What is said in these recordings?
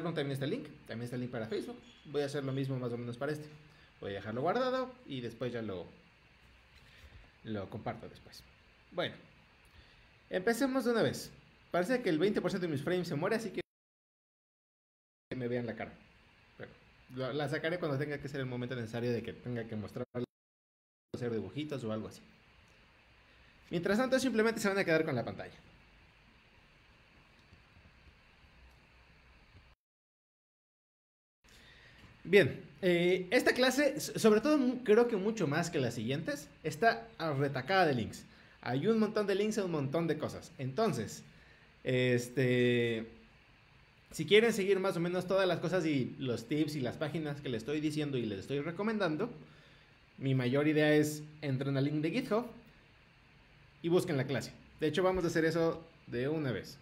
también está el link, también está el link para Facebook. Voy a hacer lo mismo más o menos para este. Voy a dejarlo guardado y después ya lo, lo comparto después. Bueno, empecemos de una vez. Parece que el 20% de mis frames se muere, así que me vean la cara. la sacaré cuando tenga que ser el momento necesario de que tenga que mostrar hacer dibujitos o algo así. Mientras tanto, simplemente se van a quedar con la pantalla. Bien, eh, esta clase, sobre todo creo que mucho más que las siguientes, está retacada de links. Hay un montón de links a un montón de cosas. Entonces, este, si quieren seguir más o menos todas las cosas y los tips y las páginas que les estoy diciendo y les estoy recomendando, mi mayor idea es entren al link de GitHub y busquen la clase. De hecho, vamos a hacer eso de una vez.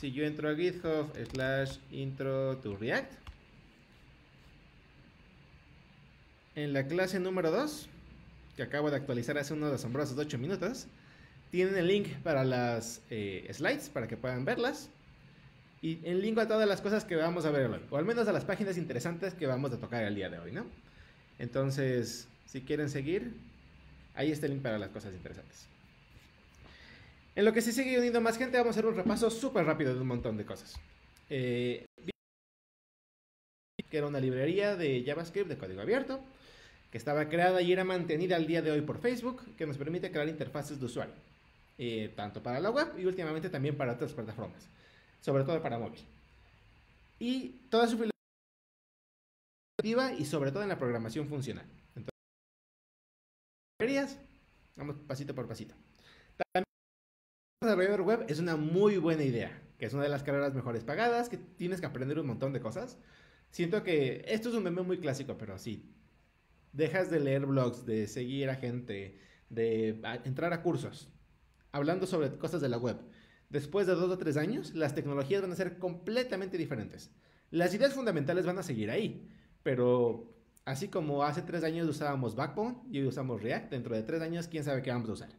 Si yo entro a GitHub slash intro to React, En la clase número 2, que acabo de actualizar hace unos asombrosos 8 minutos, tienen el link para las eh, slides, para que puedan verlas. Y el link a todas las cosas que vamos a ver hoy, o al menos a las páginas interesantes que vamos a tocar el día de hoy, ¿no? Entonces, si quieren seguir, ahí está el link para las cosas interesantes. En lo que sí sigue uniendo más gente, vamos a hacer un repaso súper rápido de un montón de cosas. Eh, que era una librería de JavaScript de código abierto que estaba creada y era mantenida al día de hoy por Facebook, que nos permite crear interfaces de usuario, eh, tanto para la web y últimamente también para otras plataformas, sobre todo para móvil. Y toda su filosofía y sobre todo en la programación funcional. Entonces, vamos pasito por pasito. También desarrollador web es una muy buena idea, que es una de las carreras mejores pagadas, que tienes que aprender un montón de cosas. Siento que esto es un meme muy clásico, pero sí, dejas de leer blogs, de seguir a gente, de entrar a cursos, hablando sobre cosas de la web, después de dos o tres años, las tecnologías van a ser completamente diferentes. Las ideas fundamentales van a seguir ahí, pero así como hace tres años usábamos Backbone y hoy usamos React, dentro de tres años quién sabe qué vamos a usar.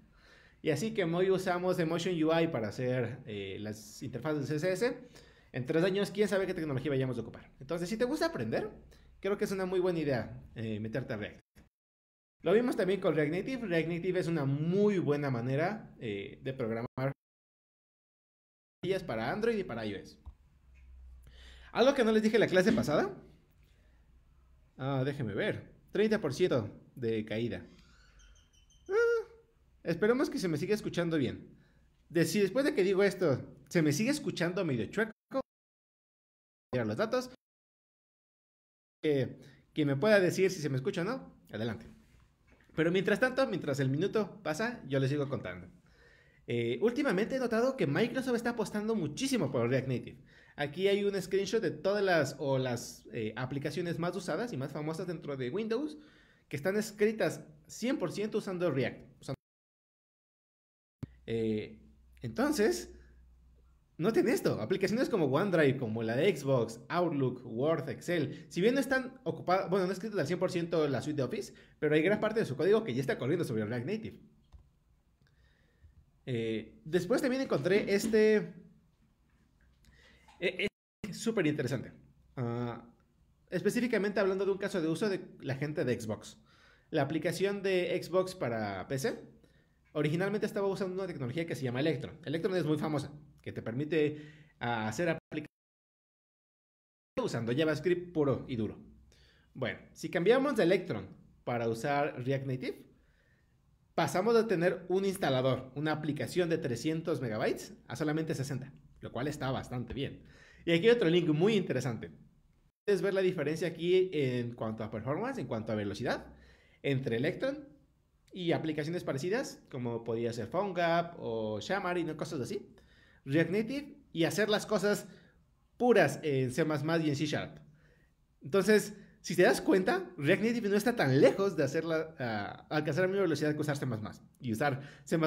Y así que hoy usamos Emotion UI para hacer eh, las interfaces de CSS, en tres años quién sabe qué tecnología vayamos a ocupar. Entonces, si te gusta aprender, creo que es una muy buena idea eh, meterte a React. Lo vimos también con React Native. React Native es una muy buena manera eh, de programar para Android y para iOS. Algo que no les dije la clase pasada. Ah, déjenme ver. 30% de caída. Ah, esperemos que se me siga escuchando bien. si después de que digo esto, se me sigue escuchando medio chueco, los datos, que quien me pueda decir si se me escucha o no, adelante. Pero mientras tanto, mientras el minuto pasa, yo les sigo contando. Eh, últimamente he notado que Microsoft está apostando muchísimo por React Native. Aquí hay un screenshot de todas las o las eh, aplicaciones más usadas y más famosas dentro de Windows que están escritas 100% usando React. Eh, entonces, Noten esto, aplicaciones como OneDrive, como la de Xbox, Outlook, Word, Excel, si bien no están ocupadas, bueno, no es escrito al 100% la suite de Office, pero hay gran parte de su código que ya está corriendo sobre React Native. Eh, después también encontré este... es e, súper interesante. Ah, específicamente hablando de un caso de uso de la gente de Xbox. La aplicación de Xbox para PC originalmente estaba usando una tecnología que se llama Electron. Electron es muy famosa que te permite ah, hacer aplicaciones usando JavaScript puro y duro. Bueno, si cambiamos de Electron para usar React Native, pasamos de tener un instalador, una aplicación de 300 megabytes a solamente 60, lo cual está bastante bien. Y aquí hay otro link muy interesante. Puedes ver la diferencia aquí en cuanto a performance, en cuanto a velocidad, entre Electron y aplicaciones parecidas, como podría ser PhoneGap o Xamarin o cosas así. React Native y hacer las cosas puras en C++ y en C Sharp. Entonces, si te das cuenta, React Native no está tan lejos de hacerla, ah, alcanzar la misma velocidad que usar C++ y usar C++.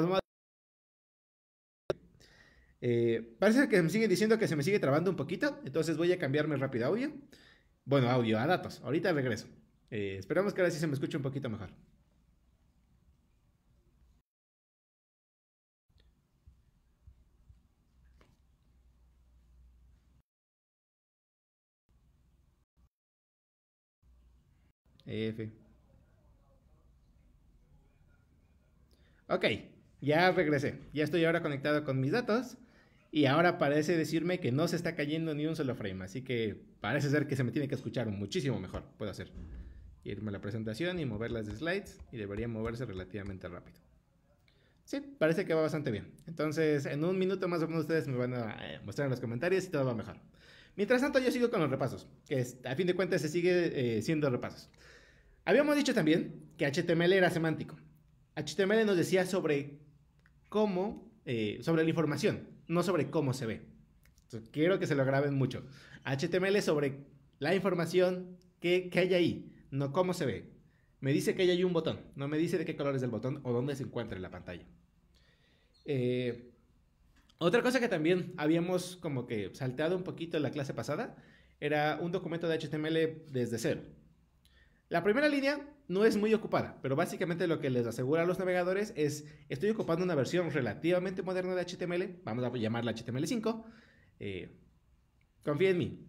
Eh, parece que me siguen diciendo que se me sigue trabando un poquito, entonces voy a cambiarme rápido audio. Bueno, audio a datos. Ahorita regreso. Eh, esperamos que ahora sí se me escuche un poquito mejor. F. Ok, ya regresé. Ya estoy ahora conectado con mis datos. Y ahora parece decirme que no se está cayendo ni un solo frame. Así que parece ser que se me tiene que escuchar muchísimo mejor. Puedo hacer. Irme a la presentación y mover las slides. Y debería moverse relativamente rápido. Sí, parece que va bastante bien. Entonces, en un minuto más o menos ustedes me van a eh, mostrar en los comentarios y todo va mejor. Mientras tanto, yo sigo con los repasos, que a fin de cuentas se sigue eh, siendo repasos. Habíamos dicho también que HTML era semántico. HTML nos decía sobre cómo, eh, sobre la información, no sobre cómo se ve. quiero que se lo graben mucho. HTML sobre la información que, que hay ahí, no cómo se ve. Me dice que ahí hay un botón, no me dice de qué color es el botón o dónde se encuentra en la pantalla. Eh, otra cosa que también habíamos como que salteado un poquito en la clase pasada era un documento de HTML desde cero. La primera línea no es muy ocupada, pero básicamente lo que les asegura a los navegadores es, estoy ocupando una versión relativamente moderna de HTML, vamos a llamarla HTML5, eh, confía en mí.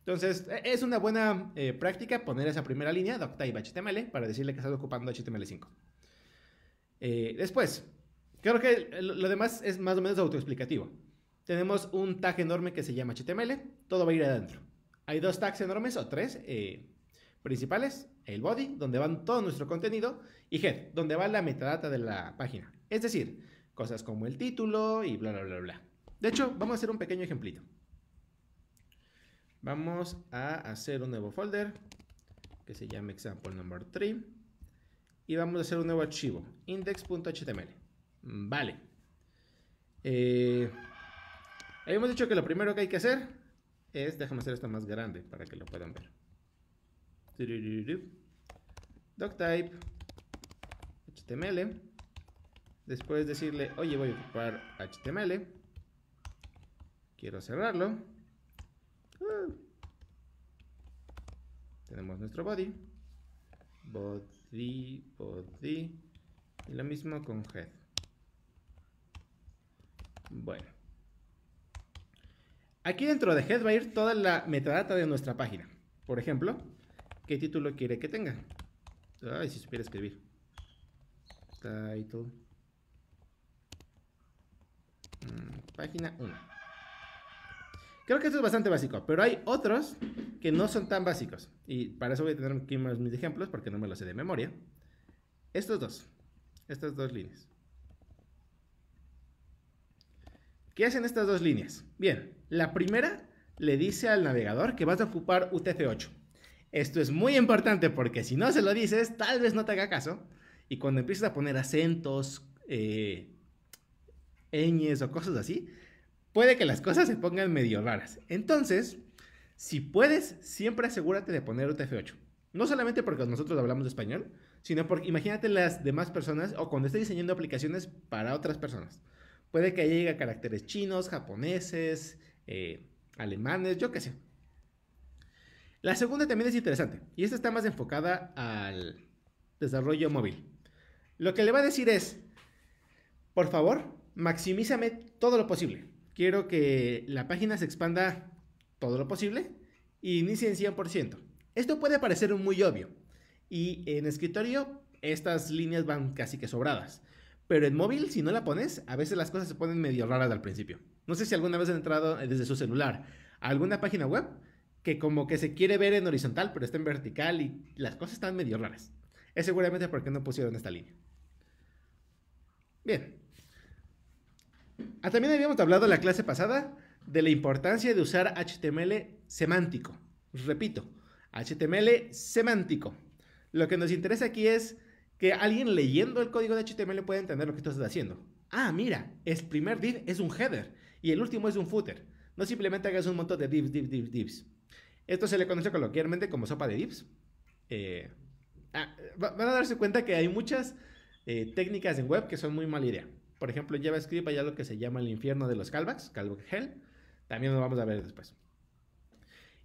Entonces, e, es una buena eh, práctica poner esa primera línea, doctype HTML, para decirle que estás ocupando HTML5. Eh, después, creo que lo demás es más o menos autoexplicativo. Tenemos un tag enorme que se llama HTML, todo va a ir adentro. Hay dos tags enormes, o tres, eh, Principales, el body, donde van todo nuestro contenido, y head, donde va la metadata de la página. Es decir, cosas como el título y bla, bla, bla, bla. De hecho, vamos a hacer un pequeño ejemplito. Vamos a hacer un nuevo folder que se llama example number 3 y vamos a hacer un nuevo archivo, index.html. Vale. hemos eh, dicho que lo primero que hay que hacer es, déjame hacer esto más grande para que lo puedan ver doctype html después decirle oye voy a ocupar html quiero cerrarlo ah. tenemos nuestro body body body y lo mismo con head bueno aquí dentro de head va a ir toda la metadata de nuestra página por ejemplo ¿Qué título quiere que tenga? Ay, si supiera escribir. Title. Mm, página 1. Creo que esto es bastante básico, pero hay otros que no son tan básicos. Y para eso voy a tener aquí más mis ejemplos porque no me los sé de memoria. Estos dos. Estas dos líneas. ¿Qué hacen estas dos líneas? Bien, la primera le dice al navegador que vas a ocupar utc 8 esto es muy importante porque si no se lo dices, tal vez no te haga caso. Y cuando empiezas a poner acentos, eh, ñes o cosas así, puede que las cosas se pongan medio raras. Entonces, si puedes, siempre asegúrate de poner UTF-8. No solamente porque nosotros hablamos de español, sino porque imagínate las demás personas o cuando estés diseñando aplicaciones para otras personas. Puede que llegue a caracteres chinos, japoneses, eh, alemanes, yo qué sé. La segunda también es interesante y esta está más enfocada al desarrollo móvil. Lo que le va a decir es, por favor, maximízame todo lo posible. Quiero que la página se expanda todo lo posible y inicie en 100%. Esto puede parecer muy obvio y en escritorio estas líneas van casi que sobradas. Pero en móvil, si no la pones, a veces las cosas se ponen medio raras al principio. No sé si alguna vez han entrado desde su celular a alguna página web que como que se quiere ver en horizontal, pero está en vertical y las cosas están medio raras. Es seguramente porque no pusieron esta línea. Bien. Ah, también habíamos hablado en la clase pasada de la importancia de usar HTML semántico. Repito, HTML semántico. Lo que nos interesa aquí es que alguien leyendo el código de HTML pueda entender lo que tú estás haciendo. Ah, mira, el primer div es un header y el último es un footer. No simplemente hagas un montón de divs, divs, divs, divs. Esto se le conoce coloquialmente como sopa de dips. Eh, ah, van a darse cuenta que hay muchas eh, técnicas en web que son muy mala idea. Por ejemplo, JavaScript hay algo que se llama el infierno de los callbacks, callback hell. También lo vamos a ver después.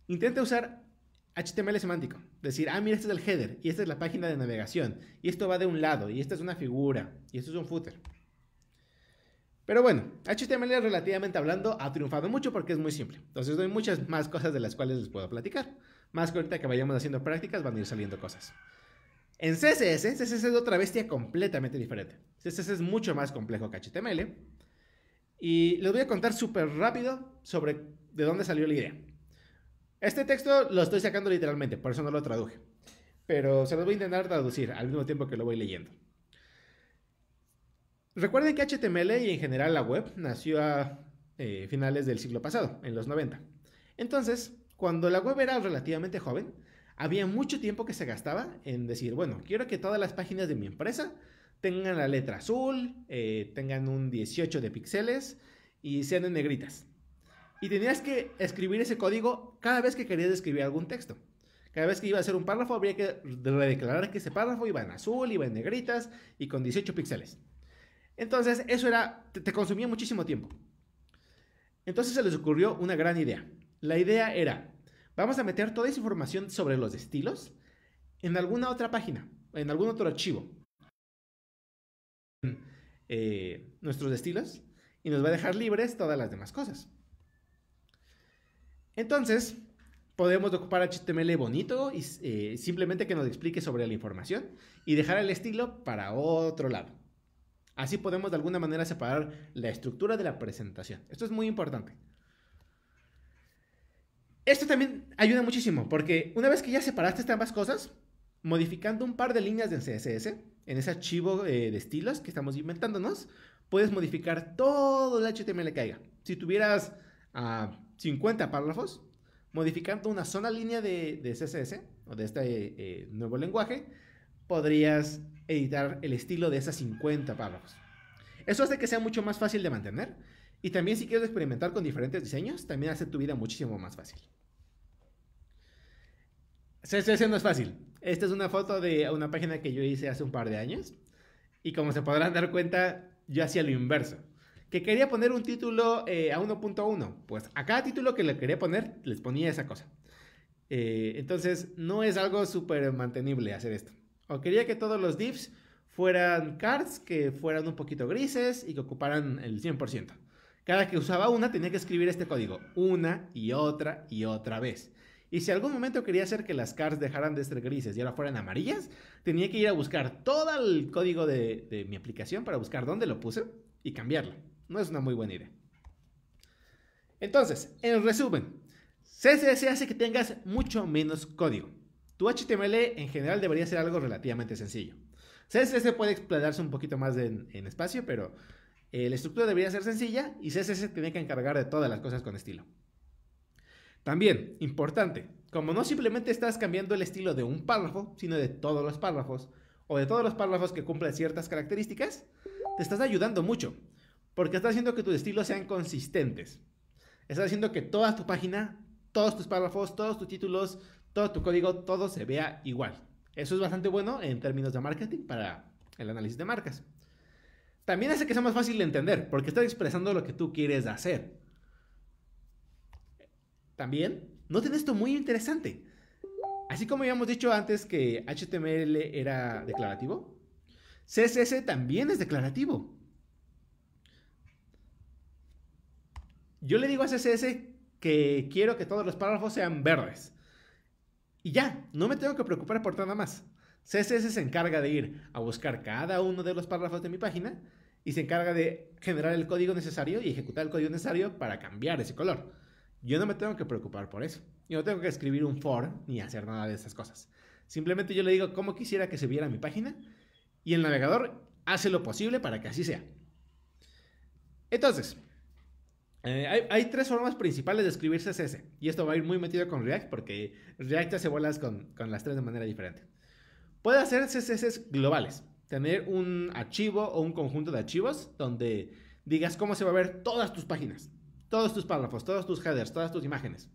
Intenta usar HTML semántico. Decir, ah, mira, este es el header, y esta es la página de navegación, y esto va de un lado, y esta es una figura, y esto es un footer. Pero bueno, HTML relativamente hablando ha triunfado mucho porque es muy simple. Entonces doy muchas más cosas de las cuales les puedo platicar. Más que ahorita que vayamos haciendo prácticas van a ir saliendo cosas. En CSS, CSS es otra bestia completamente diferente. CSS es mucho más complejo que HTML. Y les voy a contar súper rápido sobre de dónde salió la idea. Este texto lo estoy sacando literalmente, por eso no lo traduje. Pero se lo voy a intentar traducir al mismo tiempo que lo voy leyendo. Recuerden que HTML y en general la web nació a eh, finales del siglo pasado, en los 90. Entonces, cuando la web era relativamente joven, había mucho tiempo que se gastaba en decir, bueno, quiero que todas las páginas de mi empresa tengan la letra azul, eh, tengan un 18 de píxeles y sean en negritas. Y tenías que escribir ese código cada vez que querías escribir algún texto. Cada vez que iba a ser un párrafo, habría que redeclarar que ese párrafo iba en azul, iba en negritas y con 18 píxeles. Entonces, eso era, te, consumía muchísimo tiempo. Entonces se les ocurrió una gran idea. La idea era, vamos a meter toda esa información sobre los estilos en alguna otra página, en algún otro archivo. Eh, nuestros estilos y nos va a dejar libres todas las demás cosas. Entonces, podemos ocupar HTML bonito y eh, simplemente que nos explique sobre la información y dejar el estilo para otro lado. Así podemos de alguna manera separar la estructura de la presentación. Esto es muy importante. Esto también ayuda muchísimo, porque una vez que ya separaste estas ambas cosas, modificando un par de líneas de CSS, en ese archivo eh, de estilos que estamos inventándonos, puedes modificar todo el HTML que haya. Si tuvieras 50 ah, párrafos, modificando una sola línea de, CSS o de este eh, eh, nuevo lenguaje, podrías editar el estilo de esas 50 párrafos. Eso hace que sea mucho más fácil de mantener y también si quieres experimentar con diferentes diseños, también hace tu vida muchísimo más fácil. CSS no es fácil. Esta es una foto de una página que yo hice hace un par de años y como se podrán dar cuenta, yo hacía lo inverso. Que quería poner un título eh, a 1.1. Pues a cada título que le quería poner, les ponía esa cosa. Eh, entonces, no es algo súper mantenible hacer esto. O quería que todos los divs fueran cards que fueran un poquito grises y que ocuparan el 100%. Cada que usaba una tenía que escribir este código, una y otra y otra vez. Y si algún momento quería hacer que las cards dejaran de ser grises y ahora fueran amarillas, tenía que ir a buscar todo el código de, de mi aplicación para buscar dónde lo puse y cambiarlo. No es una muy buena idea. Entonces, en resumen, CSS hace que tengas mucho menos código. Tu HTML en general debería ser algo relativamente sencillo. CSS puede explorarse un poquito más en, espacio, pero eh, la estructura debería ser sencilla y CSS tiene que encargar de todas las cosas con estilo. También, importante, como no simplemente estás cambiando el estilo de un párrafo, sino de todos los párrafos, o de todos los párrafos que cumplen ciertas características, te estás ayudando mucho, porque estás haciendo que tus estilos sean consistentes. Estás haciendo que toda tu página, todos tus párrafos, todos tus títulos, todo tu código, todo se vea igual. Eso es bastante bueno en términos de marketing para el análisis de marcas. También hace que sea más fácil de entender, porque está expresando lo que tú quieres hacer. También, noten esto muy interesante. Así como habíamos dicho antes que HTML era declarativo, CSS también es declarativo. Yo le digo a CSS que quiero que todos los párrafos sean verdes. Y ya, no me tengo que preocupar por nada más. CSS se encarga de ir a buscar cada uno de los párrafos de mi página y se encarga de generar el código necesario y ejecutar el código necesario para cambiar ese color. Yo no me tengo que preocupar por eso. Yo no tengo que escribir un for ni hacer nada de esas cosas. Simplemente yo le digo cómo quisiera que se viera mi página y el navegador hace lo posible para que así sea. Entonces, eh, hay, tres formas principales de escribir CSS. Y esto va a ir muy metido con React porque React hace bolas con, las tres de manera diferente. Puedes hacer CSS globales. Tener un archivo o un conjunto de archivos donde digas cómo se va a ver todas tus páginas, todos tus párrafos, todos tus headers, todas tus imágenes.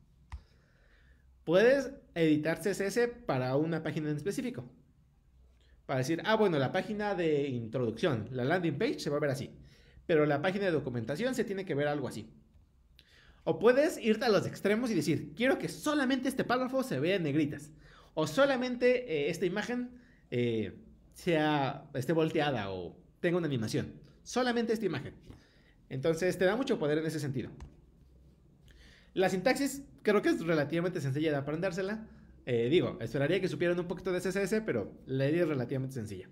Puedes editar CSS para una página en específico. Para decir, ah, bueno, la página de introducción, la landing page se va a ver así pero la página de documentación se tiene que ver algo así. O puedes irte a los extremos y decir, quiero que solamente este párrafo se vea en negritas. O solamente eh, esta imagen eh, sea, esté volteada o tenga una animación. Solamente esta imagen. Entonces te da mucho poder en ese sentido. La sintaxis creo que es relativamente sencilla de aprendérsela. Eh, digo, esperaría que supieran un poquito de CSS, pero la idea es relativamente sencilla.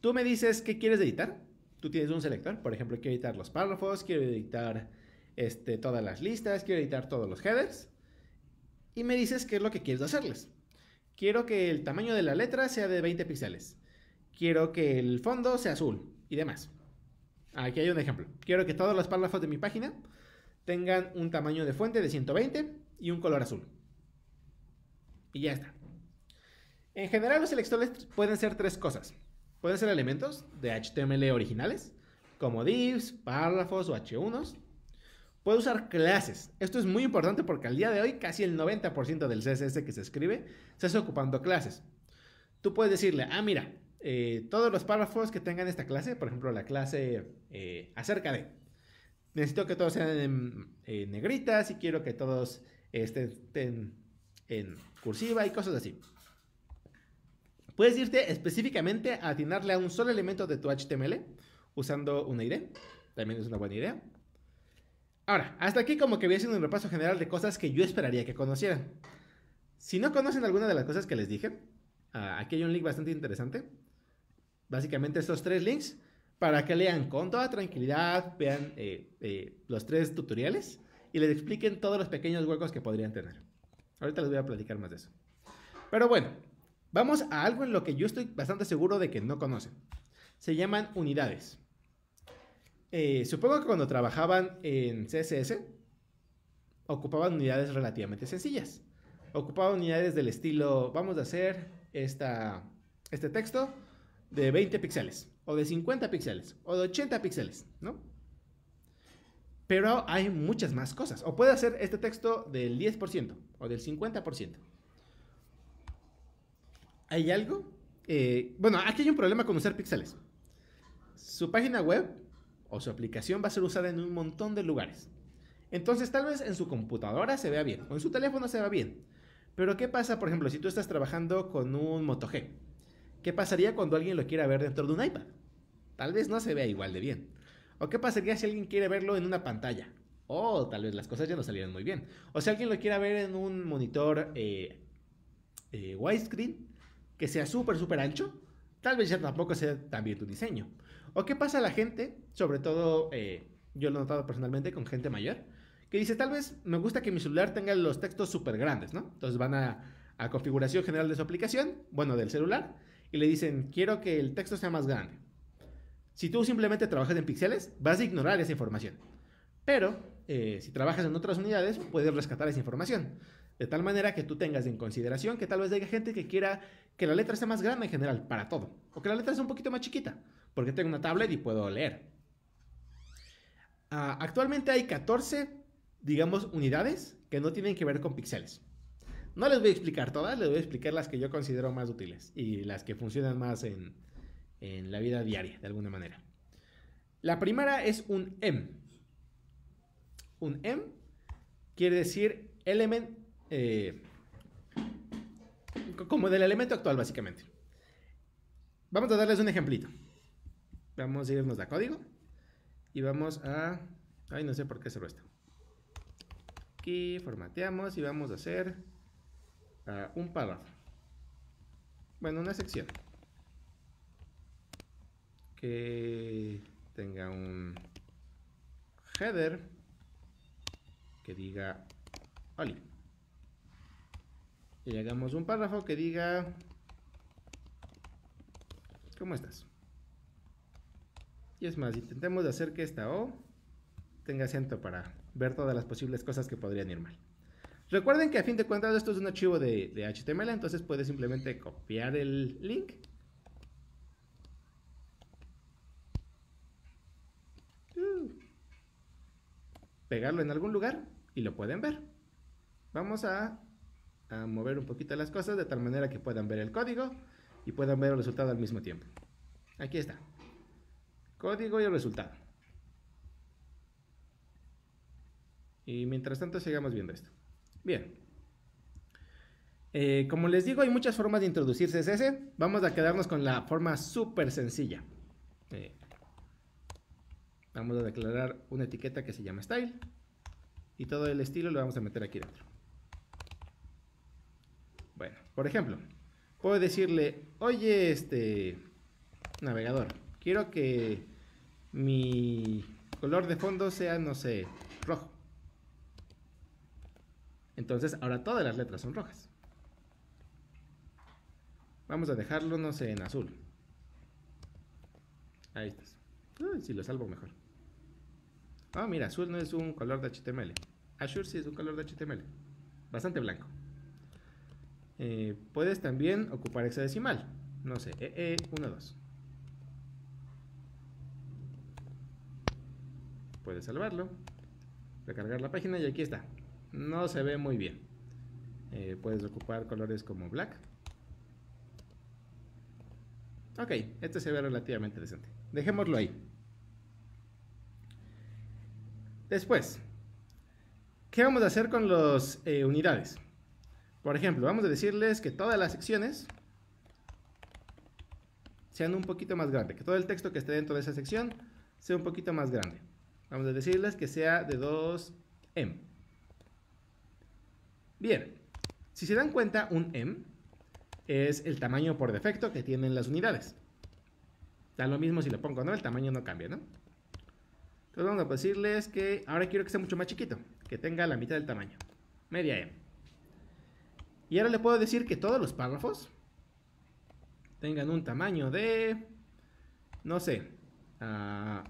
Tú me dices qué quieres editar tú tienes un selector, por ejemplo, quiero editar los párrafos, quiero editar este, todas las listas, quiero editar todos los headers, y me dices qué es lo que quieres hacerles. Quiero que el tamaño de la letra sea de 20 píxeles, quiero que el fondo sea azul y demás. Aquí hay un ejemplo. Quiero que todos los párrafos de mi página tengan un tamaño de fuente de 120 y un color azul. Y ya está. En general los selectores pueden ser tres cosas. Pueden ser elementos de HTML originales, como divs, párrafos o H1s. Puede usar clases. Esto es muy importante porque al día de hoy casi el 90% del CSS que se escribe se hace ocupando clases. Tú puedes decirle, ah, mira, eh, todos los párrafos que tengan esta clase, por ejemplo, la clase eh, acerca de, necesito que todos sean en, negritas y quiero que todos eh, estén en cursiva y cosas así. Puedes irte específicamente a atinarle a un solo elemento de tu HTML usando una ID. También es una buena idea. Ahora, hasta aquí como que voy haciendo un repaso general de cosas que yo esperaría que conocieran. Si no conocen alguna de las cosas que les dije, ah, aquí hay un link bastante interesante. Básicamente estos tres links para que lean con toda tranquilidad, vean eh, eh, los tres tutoriales y les expliquen todos los pequeños huecos que podrían tener. Ahorita les voy a platicar más de eso. Pero bueno, Vamos a algo en lo que yo estoy bastante seguro de que no conocen. Se llaman unidades. Eh, supongo que cuando trabajaban en CSS, ocupaban unidades relativamente sencillas. Ocupaban unidades del estilo, vamos a hacer esta, este texto de 20 píxeles, o de 50 píxeles, o de 80 píxeles, ¿no? Pero hay muchas más cosas. O puede hacer este texto del 10%, o del 50%, hay algo. Eh, bueno, aquí hay un problema con usar píxeles. Su página web o su aplicación va a ser usada en un montón de lugares. Entonces, tal vez en su computadora se vea bien o en su teléfono se vea bien. Pero, ¿qué pasa, por ejemplo, si tú estás trabajando con un Moto G? ¿Qué pasaría cuando alguien lo quiera ver dentro de un iPad? Tal vez no se vea igual de bien. ¿O qué pasaría si alguien quiere verlo en una pantalla? o tal vez las cosas ya no salieran muy bien. O si alguien lo quiera ver en un monitor eh, eh, widescreen, sea súper, súper ancho, tal vez ya tampoco sea también tu diseño. ¿O qué pasa a la gente, sobre todo eh, yo lo he notado personalmente con gente mayor, que dice, tal vez me gusta que mi celular tenga los textos súper grandes, ¿no? Entonces van a, a configuración general de su aplicación, bueno, del celular, y le dicen, quiero que el texto sea más grande. Si tú simplemente trabajas en píxeles, vas a ignorar esa información. Pero eh, si trabajas en otras unidades, puedes rescatar esa información. De tal manera que tú tengas en consideración que tal vez haya gente que quiera que la letra sea más grande en general para todo. O que la letra sea un poquito más chiquita, porque tengo una tablet y puedo leer. Ah, actualmente hay 14, digamos, unidades que no tienen que ver con píxeles. No les voy a explicar todas, les voy a explicar las que yo considero más útiles y las que funcionan más en, en la vida diaria, de alguna manera. La primera es un M un M, quiere decir element, eh, como del elemento actual básicamente. Vamos a darles un ejemplito. Vamos a irnos a código y vamos a... Ay, no sé por qué se esto. Aquí formateamos y vamos a hacer ah, un párrafo. Bueno, una sección. Que tenga un header que diga Oli. Y hagamos un párrafo que diga, ¿cómo estás? Y es más, intentemos hacer que esta O tenga acento para ver todas las posibles cosas que podrían ir mal. Recuerden que a fin de cuentas esto es un archivo de, de HTML, entonces puedes simplemente copiar el link uh. pegarlo en algún lugar y lo pueden ver. Vamos a, mover un poquito las cosas de tal manera que puedan ver el código y puedan ver el resultado al mismo tiempo. Aquí está. Código y el resultado. Y mientras tanto sigamos viendo esto. Bien. Eh, como les digo, hay muchas formas de introducir CSS. Vamos a quedarnos con la forma súper sencilla. Eh, vamos a declarar una etiqueta que se llama style y todo el estilo lo vamos a meter aquí dentro. Bueno, por ejemplo, puedo decirle, oye, este navegador, quiero que mi color de fondo sea, no sé, rojo. Entonces, ahora todas las letras son rojas. Vamos a dejarlo, no sé, en azul. Ahí está si lo salvo mejor. Ah, mira, azul no es un color de HTML. Azure sí es un color de HTML. Bastante blanco. Eh, puedes también ocupar hexadecimal. No sé, EE, 12 e, Puedes salvarlo. Recargar la página y aquí está. No se ve muy bien. Eh, puedes ocupar colores como black. Ok, este se ve relativamente decente. Dejémoslo ahí. Después, ¿qué vamos a hacer con las eh, unidades? Por ejemplo, vamos a decirles que todas las secciones sean un poquito más grandes, que todo el texto que esté dentro de esa sección sea un poquito más grande. Vamos a decirles que sea de 2M. Bien, si se dan cuenta, un M es el tamaño por defecto que tienen las unidades. Da lo mismo si lo pongo, ¿no? El tamaño no cambia, ¿no? Entonces vamos a decirles que ahora quiero que sea mucho más chiquito, que tenga la mitad del tamaño, media M. Y ahora le puedo decir que todos los párrafos tengan un tamaño de, no sé, 2M. Ah,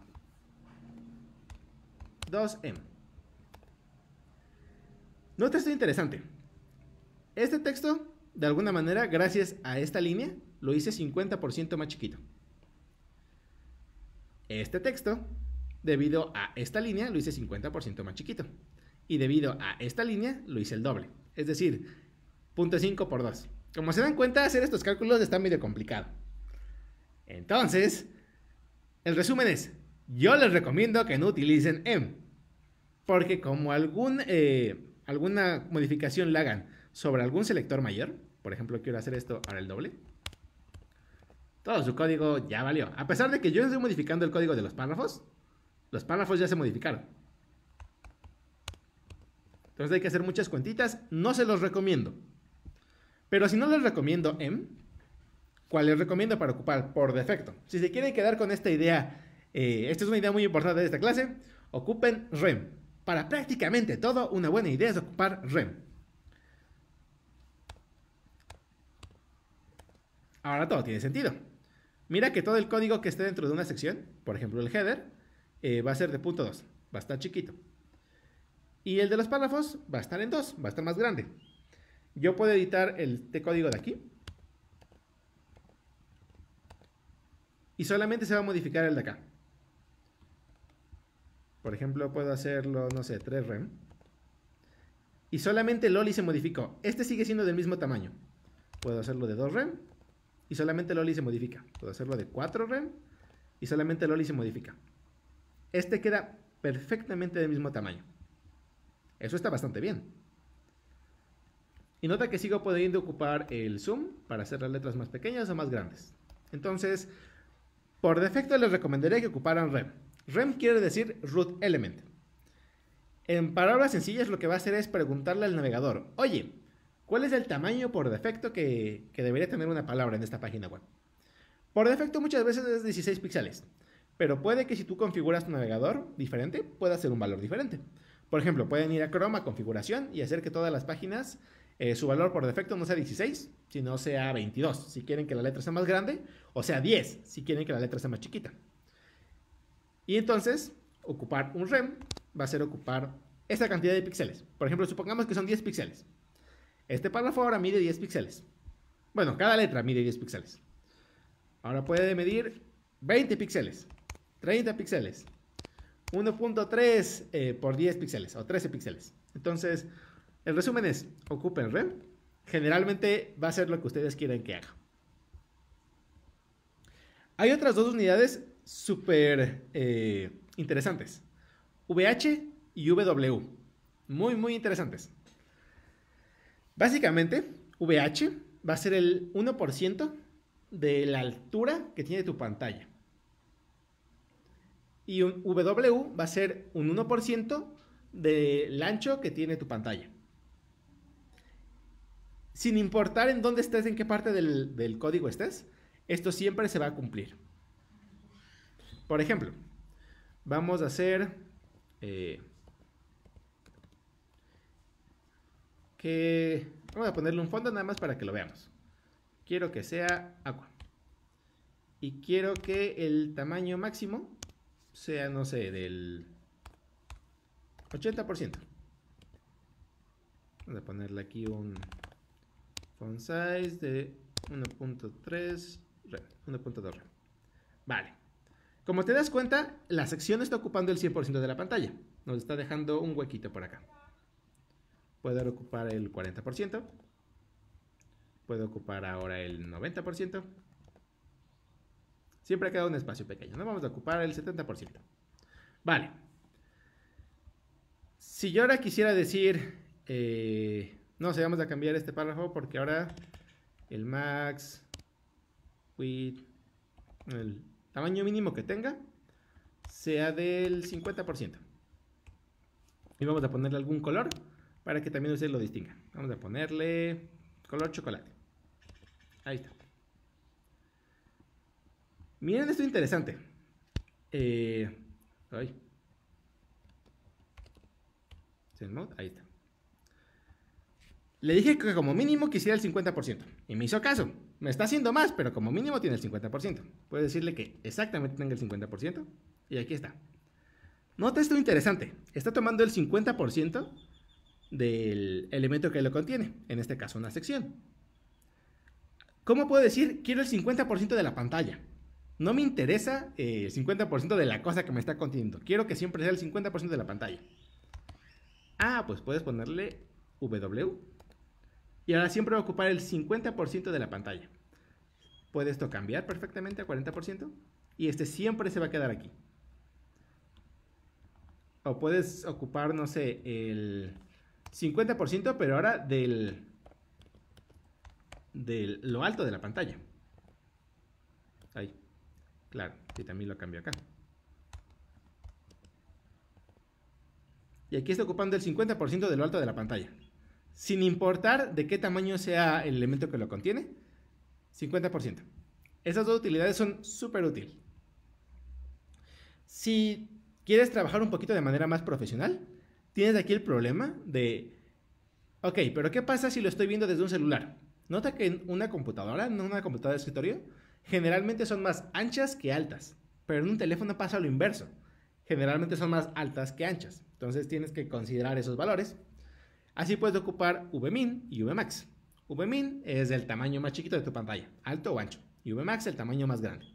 está esto interesante. Este texto, de alguna manera, gracias a esta línea, lo hice 50% más chiquito. Este texto Debido a esta línea lo hice 50% más chiquito. Y debido a esta línea lo hice el doble. Es decir, 0.5 por 2. Como se dan cuenta, hacer estos cálculos está medio complicado. Entonces, el resumen es, yo les recomiendo que no utilicen M. Porque como algún, eh, alguna modificación la hagan sobre algún selector mayor, por ejemplo, quiero hacer esto ahora el doble, todo su código ya valió. A pesar de que yo estoy modificando el código de los párrafos, los párrafos ya se modificaron. Entonces hay que hacer muchas cuentitas. No se los recomiendo. Pero si no les recomiendo M, ¿cuál les recomiendo para ocupar por defecto? Si se quieren quedar con esta idea, eh, esta es una idea muy importante de esta clase, ocupen REM. Para prácticamente todo, una buena idea es ocupar REM. Ahora todo tiene sentido. Mira que todo el código que esté dentro de una sección, por ejemplo el header, eh, va a ser de punto 2, va a estar chiquito. Y el de los párrafos va a estar en 2, va a estar más grande. Yo puedo editar el código de aquí. Y solamente se va a modificar el de acá. Por ejemplo, puedo hacerlo, no sé, 3 rem. Y solamente el Oli se modificó. Este sigue siendo del mismo tamaño. Puedo hacerlo de 2 rem. Y solamente el Oli se modifica. Puedo hacerlo de 4 rem. Y solamente el Oli se modifica. Este queda perfectamente del mismo tamaño. Eso está bastante bien. Y nota que sigo pudiendo ocupar el zoom para hacer las letras más pequeñas o más grandes. Entonces, por defecto les recomendaría que ocuparan rem. Rem quiere decir root element. En palabras sencillas lo que va a hacer es preguntarle al navegador, oye, ¿cuál es el tamaño por defecto que, debería tener una palabra en esta página web? Por defecto muchas veces es 16 píxeles. Pero puede que si tú configuras tu navegador diferente, pueda ser un valor diferente. Por ejemplo, pueden ir a Chrome a configuración y hacer que todas las páginas, eh, su valor por defecto no sea 16, sino sea 22, si quieren que la letra sea más grande, o sea 10, si quieren que la letra sea más chiquita. Y entonces, ocupar un REM va a ser ocupar esa cantidad de píxeles. Por ejemplo, supongamos que son 10 píxeles. Este párrafo ahora mide 10 píxeles. Bueno, cada letra mide 10 píxeles. Ahora puede medir 20 píxeles. 30 píxeles. 1.3 eh, por 10 píxeles o 13 píxeles. Entonces, el resumen es, ocupen red. Generalmente va a ser lo que ustedes quieran que haga. Hay otras dos unidades súper eh, interesantes. VH y W. Muy, muy interesantes. Básicamente, VH va a ser el 1% de la altura que tiene tu pantalla. Y un W va a ser un 1% del ancho que tiene tu pantalla. Sin importar en dónde estés, en qué parte del, código estés, esto siempre se va a cumplir. Por ejemplo, vamos a hacer eh, que vamos a ponerle un fondo nada más para que lo veamos. Quiero que sea agua y quiero que el tamaño máximo sea, no sé, del 80%. Vamos a ponerle aquí un font size de 1.3, 1.2. Vale. Como te das cuenta, la sección está ocupando el 100% de la pantalla. Nos está dejando un huequito por acá. puede ocupar el 40%. puede ocupar ahora el 90%. Siempre ha quedado un espacio pequeño, ¿no? Vamos a ocupar el 70%. Vale. Si yo ahora quisiera decir, eh, no sé, vamos a cambiar este párrafo porque ahora el max width, el tamaño mínimo que tenga, sea del 50%. Y vamos a ponerle algún color para que también ustedes lo distingan. Vamos a ponerle color chocolate. Ahí está. Miren esto interesante. Eh, Le dije que como mínimo quisiera el 50%. Y me hizo caso. Me está haciendo más, pero como mínimo tiene el 50%. Puedo decirle que exactamente tenga el 50%. Y aquí está. Nota esto interesante. Está tomando el 50% del elemento que lo contiene. En este caso, una sección. ¿Cómo puedo decir quiero el 50% de la pantalla? No me interesa eh, el 50% de la cosa que me está conteniendo. Quiero que siempre sea el 50% de la pantalla. Ah, pues puedes ponerle W. Y ahora siempre va a ocupar el 50% de la pantalla. Puede esto cambiar perfectamente a 40%. Y este siempre se va a quedar aquí. O puedes ocupar, no sé, el 50%, pero ahora del, del lo alto de la pantalla. Ahí. Claro, y también lo cambio acá. Y aquí está ocupando el 50% de lo alto de la pantalla. Sin importar de qué tamaño sea el elemento que lo contiene, 50%. Esas dos utilidades son súper útiles. Si quieres trabajar un poquito de manera más profesional, tienes aquí el problema de, ok, pero ¿qué pasa si lo estoy viendo desde un celular? Nota que en una computadora, en una computadora de escritorio, generalmente son más anchas que altas, pero en un teléfono pasa lo inverso. Generalmente son más altas que anchas. Entonces tienes que considerar esos valores. Así puedes ocupar Vmin y Vmax. Vmin es el tamaño más chiquito de tu pantalla, alto o ancho, y Vmax el tamaño más grande.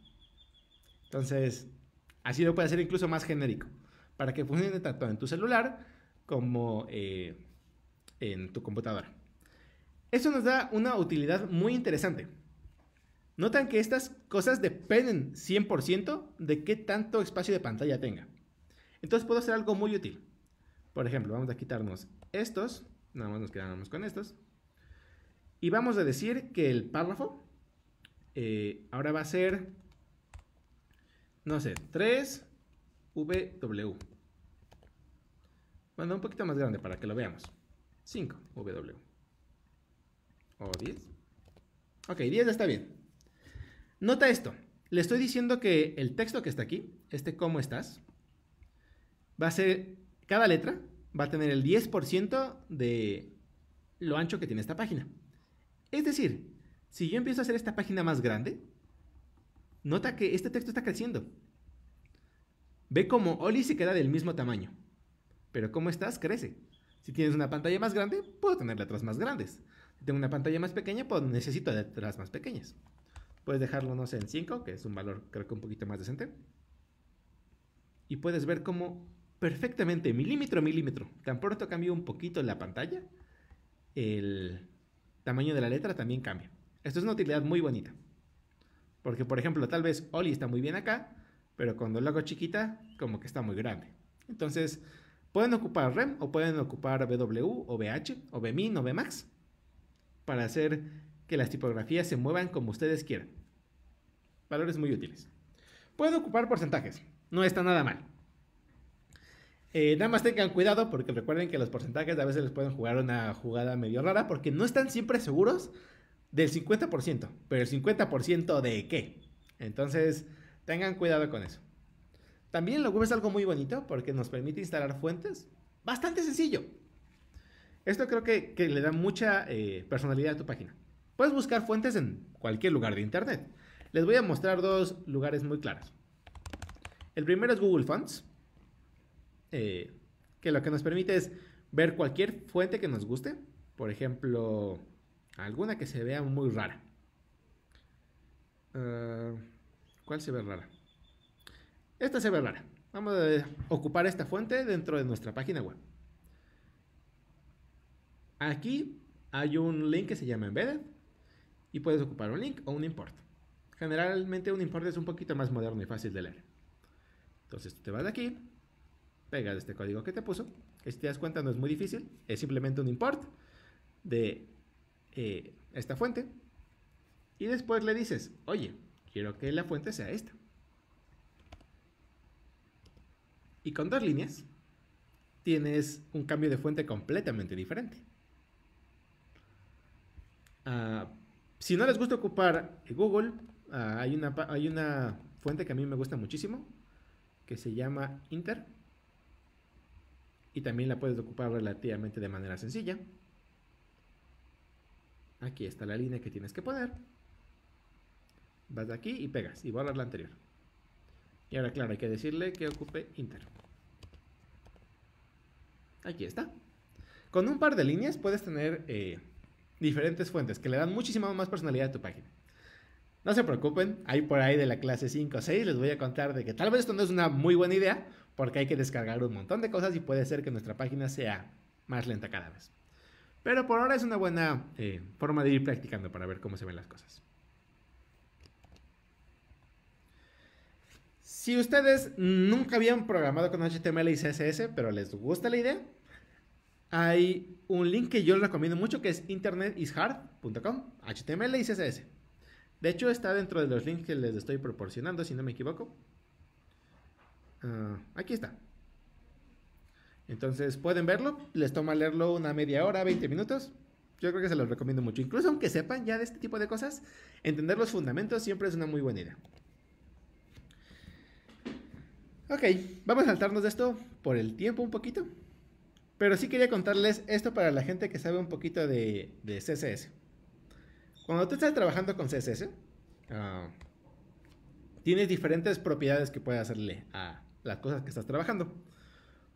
Entonces, así lo puedes hacer incluso más genérico, para que funcione tanto en tu celular como eh, en tu computadora. esto nos da una utilidad muy interesante, Notan que estas cosas dependen 100% de qué tanto espacio de pantalla tenga. Entonces puedo hacer algo muy útil. Por ejemplo, vamos a quitarnos estos, nada más nos quedamos con estos. Y vamos a decir que el párrafo eh, ahora va a ser, no sé, 3 w Bueno, un poquito más grande para que lo veamos. 5 w O 10. Ok, 10 está bien. Nota esto. Le estoy diciendo que el texto que está aquí, este cómo estás, va a ser, cada letra va a tener el 10% de lo ancho que tiene esta página. Es decir, si yo empiezo a hacer esta página más grande, nota que este texto está creciendo. Ve como Oli se queda del mismo tamaño, pero cómo estás crece. Si tienes una pantalla más grande, puedo tener letras más grandes. Si tengo una pantalla más pequeña, pues necesito letras más pequeñas. Puedes dejarlo, no sé, en 5, que es un valor creo que un poquito más decente. Y puedes ver cómo perfectamente, milímetro a milímetro, tan pronto cambia un poquito la pantalla, el tamaño de la letra también cambia. Esto es una utilidad muy bonita. Porque, por ejemplo, tal vez Oli está muy bien acá, pero cuando lo hago chiquita, como que está muy grande. Entonces, pueden ocupar REM o pueden ocupar BW o BH o BMIN o BMAX para hacer que las tipografías se muevan como ustedes quieran. Valores muy útiles. Pueden ocupar porcentajes, no está nada mal. Eh, nada más tengan cuidado porque recuerden que los porcentajes a veces les pueden jugar una jugada medio rara porque no están siempre seguros del 50%, pero el 50% de qué. Entonces, tengan cuidado con eso. También lo web es algo muy bonito porque nos permite instalar fuentes. Bastante sencillo. Esto creo que, le da mucha eh, personalidad a tu página. Puedes buscar fuentes en cualquier lugar de Internet. Les voy a mostrar dos lugares muy claros. El primero es Google Fonts, eh, que lo que nos permite es ver cualquier fuente que nos guste, por ejemplo, alguna que se vea muy rara. Ah, ¿Cuál se ve rara? Esta se ve rara. Vamos a ocupar esta fuente dentro de nuestra página web. Aquí hay un link que se llama Embedded, y puedes ocupar un link o un import. Generalmente un import es un poquito más moderno y fácil de leer. Entonces tú te vas de aquí, pegas este código que te puso, que si te das cuenta no es muy difícil, es simplemente un import de eh, esta fuente y después le dices, oye, quiero que la fuente sea esta. Y con dos líneas tienes un cambio de fuente completamente diferente. Ah, si no les gusta ocupar eh, Google, ah, hay, una, hay una fuente que a mí me gusta muchísimo, que se llama Inter. Y también la puedes ocupar relativamente de manera sencilla. Aquí está la línea que tienes que poner. Vas de aquí y pegas, y borras la anterior. Y ahora, claro, hay que decirle que ocupe Inter. Aquí está. Con un par de líneas puedes tener eh, diferentes fuentes que le dan muchísimo más personalidad a tu página. No se preocupen, ahí por ahí de la clase 5 o 6 les voy a contar de que tal vez esto no es una muy buena idea porque hay que descargar un montón de cosas y puede ser que nuestra página sea más lenta cada vez. Pero por ahora es una buena eh, forma de ir practicando para ver cómo se ven las cosas. Si ustedes nunca habían programado con HTML y CSS, pero les gusta la idea, hay un link que yo les recomiendo mucho que es internetishard.com, HTML y CSS. De hecho, está dentro de los links que les estoy proporcionando, si no me equivoco. Ah, aquí está. Entonces pueden verlo, les toma leerlo una media hora, 20 minutos. Yo creo que se los recomiendo mucho. Incluso aunque sepan ya de este tipo de cosas, entender los fundamentos siempre es una muy buena idea. Ok, vamos a saltarnos de esto por el tiempo un poquito. Pero sí quería contarles esto para la gente que sabe un poquito de, CSS. Cuando tú estás trabajando con CSS, ah, tienes diferentes propiedades que puedes hacerle a las cosas que estás trabajando.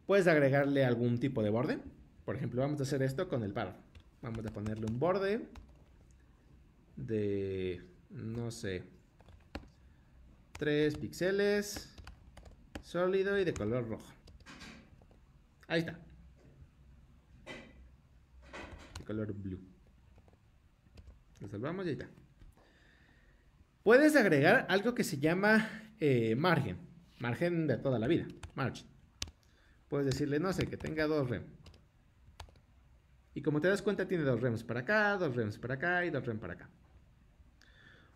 Puedes agregarle algún tipo de borde. Por ejemplo, vamos a hacer esto con el par Vamos a ponerle un borde de, no sé, 3 píxeles, sólido y de color rojo. Ahí está color blue. Lo salvamos y ya Puedes agregar algo que se llama eh, margen. Margen de toda la vida. Margin. Puedes decirle, no sé, que tenga dos rem. Y como te das cuenta, tiene dos rems para acá, dos rems para acá y dos rems para acá.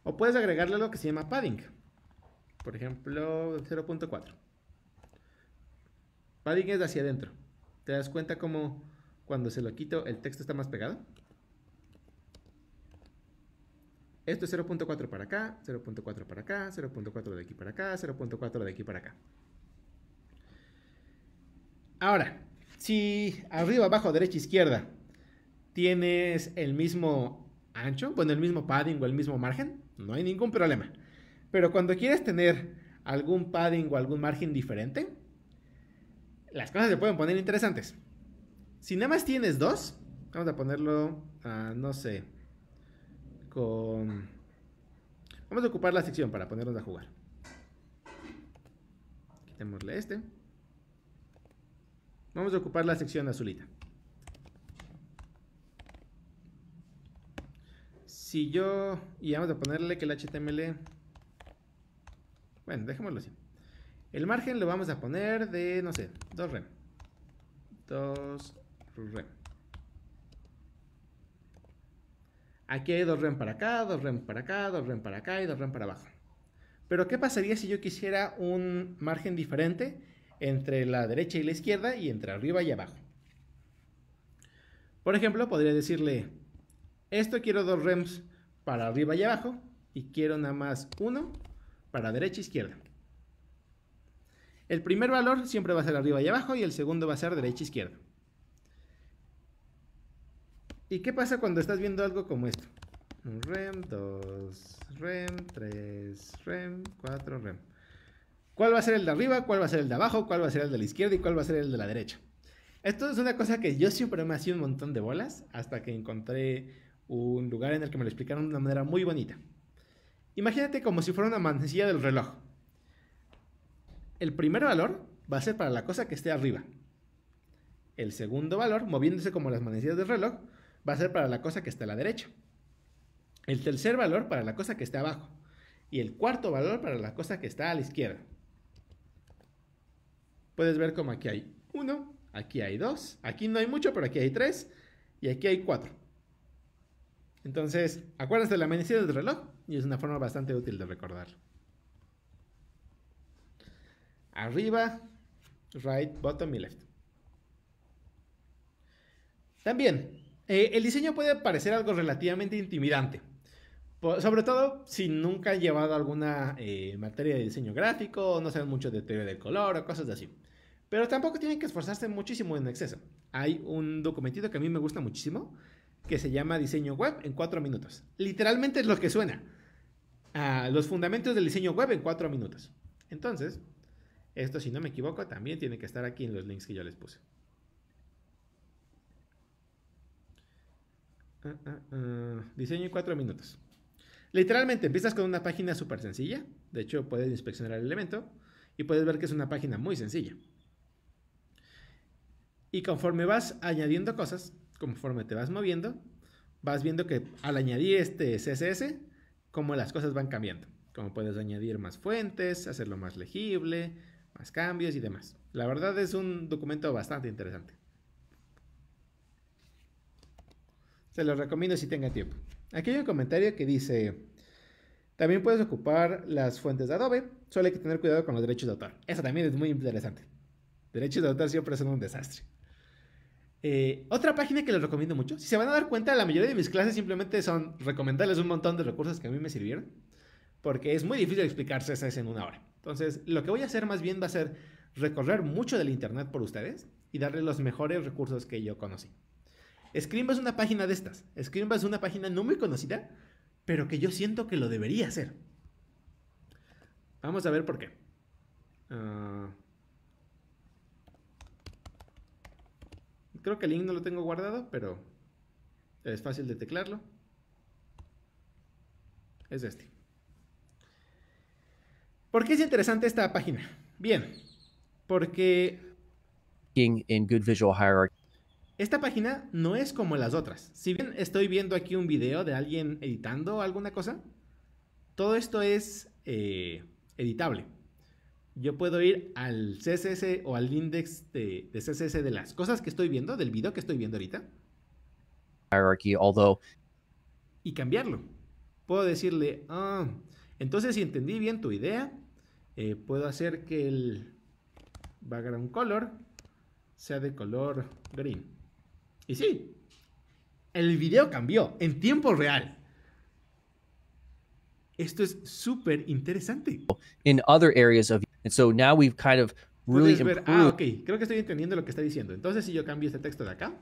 O puedes agregarle algo que se llama padding. Por ejemplo, 0.4. Padding es hacia adentro. Te das cuenta como cuando se lo quito, el texto está más pegado. Esto es 0.4 para acá, 0.4 para acá, 0.4 de aquí para acá, 0.4 de aquí para acá. Ahora, si arriba, abajo, derecha, izquierda tienes el mismo ancho, bueno, el mismo padding o el mismo margen, no hay ningún problema. Pero cuando quieres tener algún padding o algún margen diferente, las cosas se pueden poner interesantes. Si nada más tienes dos, vamos a ponerlo, a, ah, no sé, con... Vamos a ocupar la sección para ponernos a jugar. Quitémosle este. Vamos a ocupar la sección azulita. Si yo... Y vamos a ponerle que el HTML... Bueno, dejémoslo así. El margen lo vamos a poner de, no sé, 2 rem. 2 pues, Aquí hay dos rem para acá, dos rem para acá, dos rem para acá y dos rem para abajo. Pero ¿qué pasaría si yo quisiera un margen diferente entre la derecha y la izquierda y entre arriba y abajo? Por ejemplo, podría decirle, esto quiero dos rems para arriba y abajo y quiero nada más uno para derecha e izquierda. El primer valor siempre va a ser arriba y abajo y el segundo va a ser derecha e izquierda. ¿Y qué pasa cuando estás viendo algo como esto? Un rem, dos rem, tres rem, cuatro rem. ¿Cuál va a ser el de arriba? ¿Cuál va a ser el de abajo? ¿Cuál va a ser el de la izquierda? ¿Y cuál va a ser el de la derecha? Esto es una cosa que yo siempre me hacía un montón de bolas hasta que encontré un lugar en el que me lo explicaron de una manera muy bonita. Imagínate como si fuera una manecilla del reloj. El primer valor va a ser para la cosa que esté arriba. El segundo valor, moviéndose como las manecillas del reloj, va a ser para la cosa que está a la derecha. El tercer valor para la cosa que está abajo. Y el cuarto valor para la cosa que está a la izquierda. Puedes ver como aquí hay uno aquí hay dos aquí no hay mucho, pero aquí hay tres y aquí hay cuatro Entonces, acuérdate de la medicina del reloj y es una forma bastante útil de recordar. Arriba, right, bottom y left. También, eh, el diseño puede parecer algo relativamente intimidante, sobre todo si nunca han llevado alguna eh, materia de diseño gráfico, no saben mucho de teoría del color o cosas así. Pero tampoco tienen que esforzarse muchísimo en exceso. Hay un documentito que a mí me gusta muchísimo que se llama Diseño Web en 4 minutos. Literalmente es lo que suena. los fundamentos del diseño web en 4 minutos. Entonces, esto si no me equivoco también tiene que estar aquí en los links que yo les puse. Ah, ah, ah. diseño en cuatro minutos. Literalmente empiezas con una página súper sencilla. De hecho, puedes inspeccionar el elemento y puedes ver que es una página muy sencilla. Y conforme vas añadiendo cosas, conforme te vas moviendo, vas viendo que al añadir este CSS, como las cosas van cambiando. Como puedes añadir más fuentes, hacerlo más legible, más cambios y demás. La verdad es un documento bastante interesante. Se los recomiendo si tengan tiempo. Aquí hay un comentario que dice, también puedes ocupar las fuentes de Adobe, solo hay que tener cuidado con los derechos de autor. Eso también es muy interesante. Derechos de autor siempre son un desastre. Eh, otra página que les recomiendo mucho, si se van a dar cuenta, la mayoría de mis clases simplemente son recomendarles un montón de recursos que a mí me sirvieron, porque es muy difícil explicarse esas en una hora. Entonces, lo que voy a hacer más bien va a ser recorrer mucho del Internet por ustedes y darles los mejores recursos que yo conocí. Escribas es una página de estas. Escribe es una página no muy conocida, pero que yo siento que lo debería hacer. Vamos a ver por qué. Ah. creo que el link no lo tengo guardado, pero es fácil de teclarlo. Es este. ¿Por qué es interesante esta página? Bien, porque... visual esta página no es como las otras. Si bien estoy viendo aquí un video de alguien editando alguna cosa, todo esto es eh, editable. Yo puedo ir al CSS o al index de, CSS de las cosas que estoy viendo, del video que estoy viendo ahorita. Y cambiarlo. Puedo decirle, ah, entonces si entendí bien tu idea, eh, puedo hacer que el background color sea de color green. Y sí, el video cambió en tiempo real. Esto es súper interesante. In other areas Ah, ok, creo que estoy entendiendo lo que está diciendo. Entonces, si yo cambio este texto de acá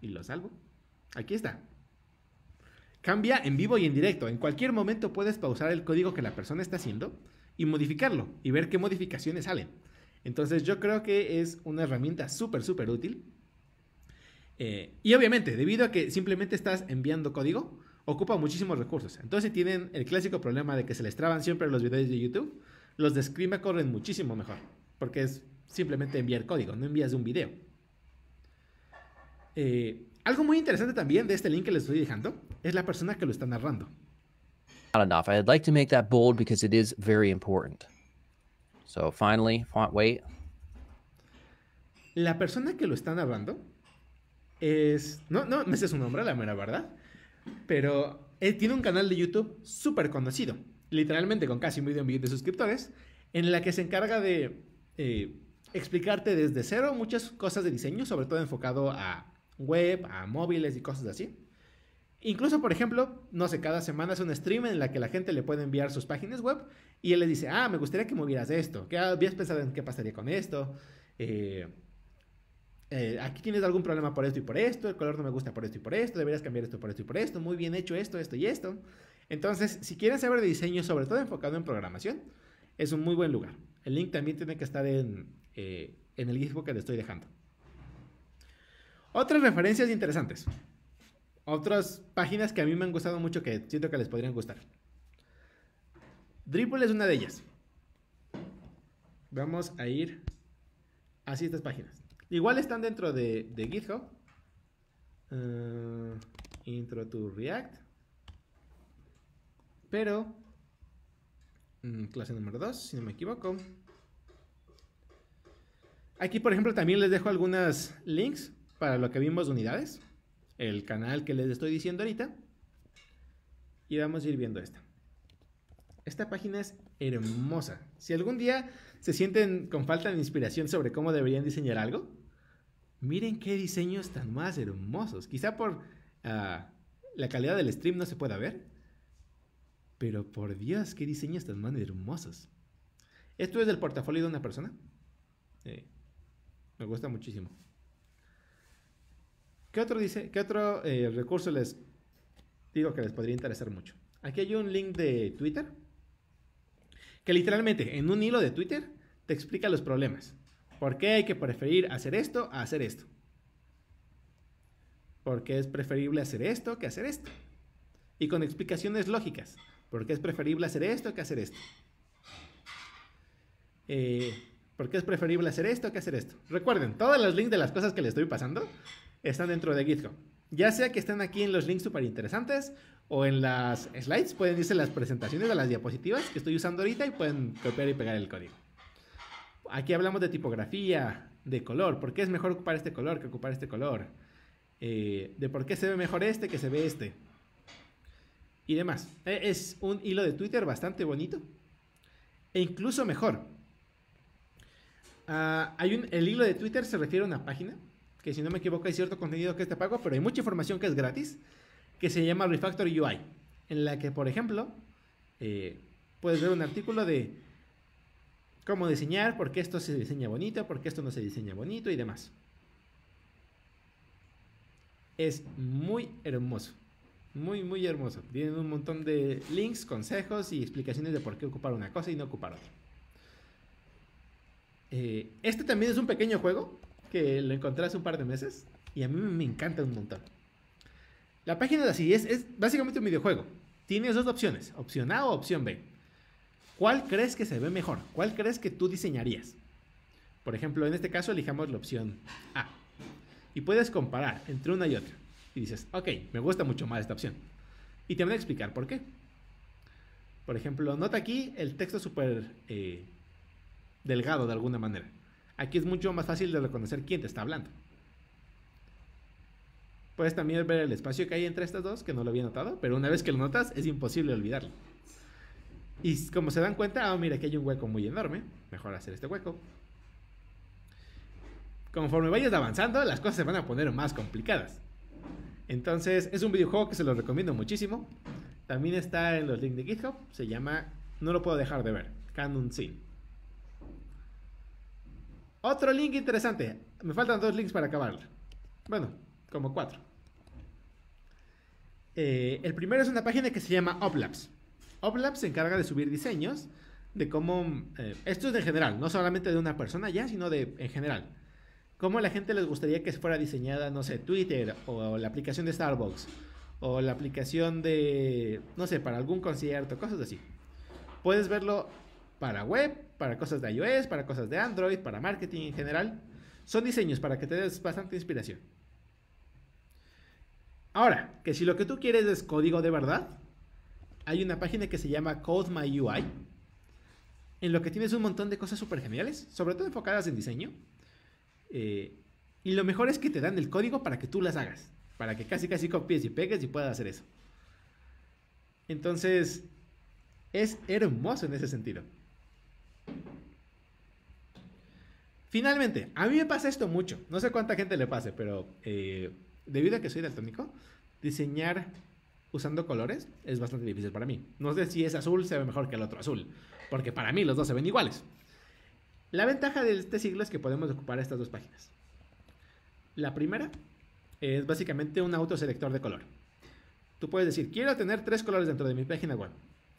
y lo salvo, aquí está. Cambia en vivo y en directo. En cualquier momento puedes pausar el código que la persona está haciendo y modificarlo y ver qué modificaciones salen. Entonces yo creo que es una herramienta súper, súper útil. Eh, y obviamente, debido a que simplemente estás enviando código, ocupa muchísimos recursos. Entonces tienen el clásico problema de que se les traban siempre los videos de YouTube. Los de Scream corren muchísimo mejor, porque es simplemente enviar código, no envías un video. Eh, algo muy interesante también de este link que les estoy dejando es la persona que lo está narrando. I'd like to make that bold because it is very important. So finally, La persona que lo está hablando es. No, no, no sé su nombre, la mera verdad. Pero él eh, tiene un canal de YouTube súper conocido. Literalmente con casi medio millón de suscriptores. En la que se encarga de eh, explicarte desde cero muchas cosas de diseño, sobre todo enfocado a web, a móviles y cosas así. Incluso, por ejemplo, no sé, cada semana es un stream en la que la gente le puede enviar sus páginas web y él le dice, ah, me gustaría que movieras esto, que habías pensado en qué pasaría con esto, eh, eh, aquí tienes algún problema por esto y por esto, el color no me gusta por esto y por esto, deberías cambiar esto por esto y por esto, muy bien hecho esto, esto y esto. Entonces, si quieres saber de diseño, sobre todo enfocado en programación, es un muy buen lugar. El link también tiene que estar en, eh, el disco que le estoy dejando. Otras referencias interesantes. Otras páginas que a mí me han gustado mucho que siento que les podrían gustar. Dribble es una de ellas. Vamos a ir Así estas páginas. Igual están dentro de, GitHub. Eh, intro to React. Pero, mm, clase número 2, si no me equivoco. Aquí, por ejemplo, también les dejo algunas links para lo que vimos de unidades el canal que les estoy diciendo ahorita. Y vamos a ir viendo esta. Esta página es hermosa. Si algún día se sienten con falta de inspiración sobre cómo deberían diseñar algo, miren qué diseños tan más hermosos. Quizá por ah, la calidad del stream no se pueda ver, pero por Dios, qué diseños tan más hermosos. Esto es del portafolio de una persona. me gusta muchísimo. ¿Qué otro, dice, otro eh, recurso les digo que les podría interesar mucho? Aquí hay un link de Twitter que literalmente en un hilo de Twitter te explica los problemas. ¿Por qué hay que preferir hacer esto a hacer esto? ¿Por qué es preferible hacer esto que hacer esto? Y con explicaciones lógicas. ¿Por qué es preferible hacer esto que hacer esto? Eh, ¿Por qué es preferible hacer esto que hacer esto? Recuerden, todos los links de las cosas que les estoy pasando están dentro de GitHub. Ya sea que estén aquí en los links súper interesantes o en las slides, pueden irse las presentaciones de las diapositivas que estoy usando ahorita y pueden copiar y pegar el código. Aquí hablamos de tipografía, de color, por qué es mejor ocupar este color que ocupar este color, eh, de por qué se ve mejor este que se ve este y demás. E, es un hilo de Twitter bastante bonito e incluso mejor. Ah, hay un, el hilo de Twitter se refiere a una página que si no me equivoco hay cierto contenido que es pago, pero hay mucha información que es gratis, que se llama Refactor UI, en la que, por ejemplo, eh, puedes ver un artículo de cómo diseñar, por qué esto se diseña bonito, por qué esto no se diseña bonito y demás. Es muy hermoso, muy, muy hermoso. Tiene un montón de links, consejos y explicaciones de por qué ocupar una cosa y no ocupar otra. Eh, este también es un pequeño juego, que lo encontré hace un par de meses y a mí me encanta un montón. La página es así, es, es básicamente un videojuego. Tienes dos opciones, opción A o opción B. ¿Cuál crees que se ve mejor? ¿Cuál crees que tú diseñarías? Por ejemplo, en este caso elijamos la opción A. Y puedes comparar entre una y otra. Y dices, ok, me gusta mucho más esta opción. Y te voy a explicar por qué. Por ejemplo, nota aquí el texto súper eh, delgado de alguna manera. Aquí es mucho más fácil de reconocer quién te está hablando. Puedes también ver el espacio que hay entre estas dos, que no lo había notado, pero una vez que lo notas es imposible olvidarlo. Y como se dan cuenta, oh, mira, aquí hay un hueco muy enorme, mejor hacer este hueco. Conforme vayas avanzando, las cosas se van a poner más complicadas. Entonces, es un videojuego que se lo recomiendo muchísimo. También está en los links de GitHub, se llama No lo puedo dejar de ver, Canon Sin. Otro link interesante. Me faltan dos links para acabar, Bueno, como cuatro. Eh, el primero es una página que se llama Oplabs. Oplabs se encarga de subir diseños de cómo... Eh, esto es de general, no solamente de una persona ya, sino de en general. Cómo la gente les gustaría que fuera diseñada, no sé, Twitter o la aplicación de Starbucks o la aplicación de, no sé, para algún concierto, cosas así. Puedes verlo para web, para cosas de iOS, para cosas de Android, para marketing en general. Son diseños para que te des bastante inspiración. Ahora, que si lo que tú quieres es código de verdad, hay una página que se llama Code My UI, en lo que tienes un montón de cosas súper geniales, sobre todo enfocadas en diseño. Eh, y lo mejor es que te dan el código para que tú las hagas, para que casi casi copies y pegues y puedas hacer eso. Entonces, es hermoso en ese sentido. Finalmente, a mí me pasa esto mucho. No sé cuánta gente le pase, pero eh, debido a que soy daltónico, diseñar usando colores es bastante difícil para mí. No sé si es azul se ve mejor que el otro azul, porque para mí los dos se ven iguales. La ventaja de este siglo es que podemos ocupar estas dos páginas. La primera es básicamente un autoselector de color. Tú puedes decir, quiero tener tres colores dentro de mi página web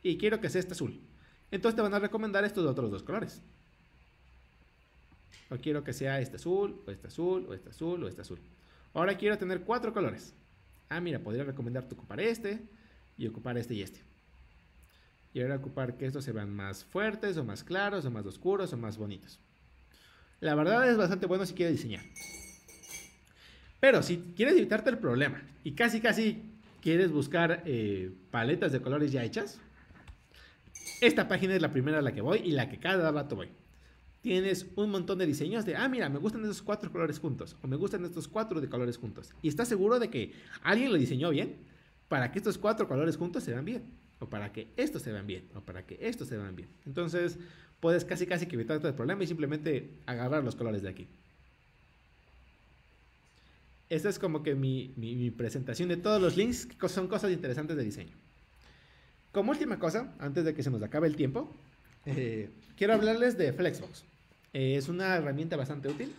y quiero que sea este azul. Entonces te van a recomendar estos otros dos colores. O quiero que sea este azul, o este azul, o este azul, o este azul. Ahora quiero tener cuatro colores. Ah, mira, podría recomendarte ocupar este, y ocupar este y este. Y ahora ocupar que estos se vean más fuertes, o más claros, o más oscuros, o más bonitos. La verdad es bastante bueno si quieres diseñar. Pero si quieres evitarte el problema y casi casi quieres buscar eh, paletas de colores ya hechas, esta página es la primera a la que voy y la que cada rato voy tienes un montón de diseños de, ah, mira, me gustan esos cuatro colores juntos, o me gustan estos cuatro de colores juntos. Y estás seguro de que alguien lo diseñó bien para que estos cuatro colores juntos se vean bien, o para que estos se vean bien, o para que estos se vean bien. Entonces, puedes casi casi que evitar todo el problema y simplemente agarrar los colores de aquí. Esta es como que mi, presentación de todos los links, que son cosas interesantes de diseño. Como última cosa, antes de que se nos acabe el tiempo, eh, quiero hablarles de Flexbox. Eh, es una herramienta bastante útil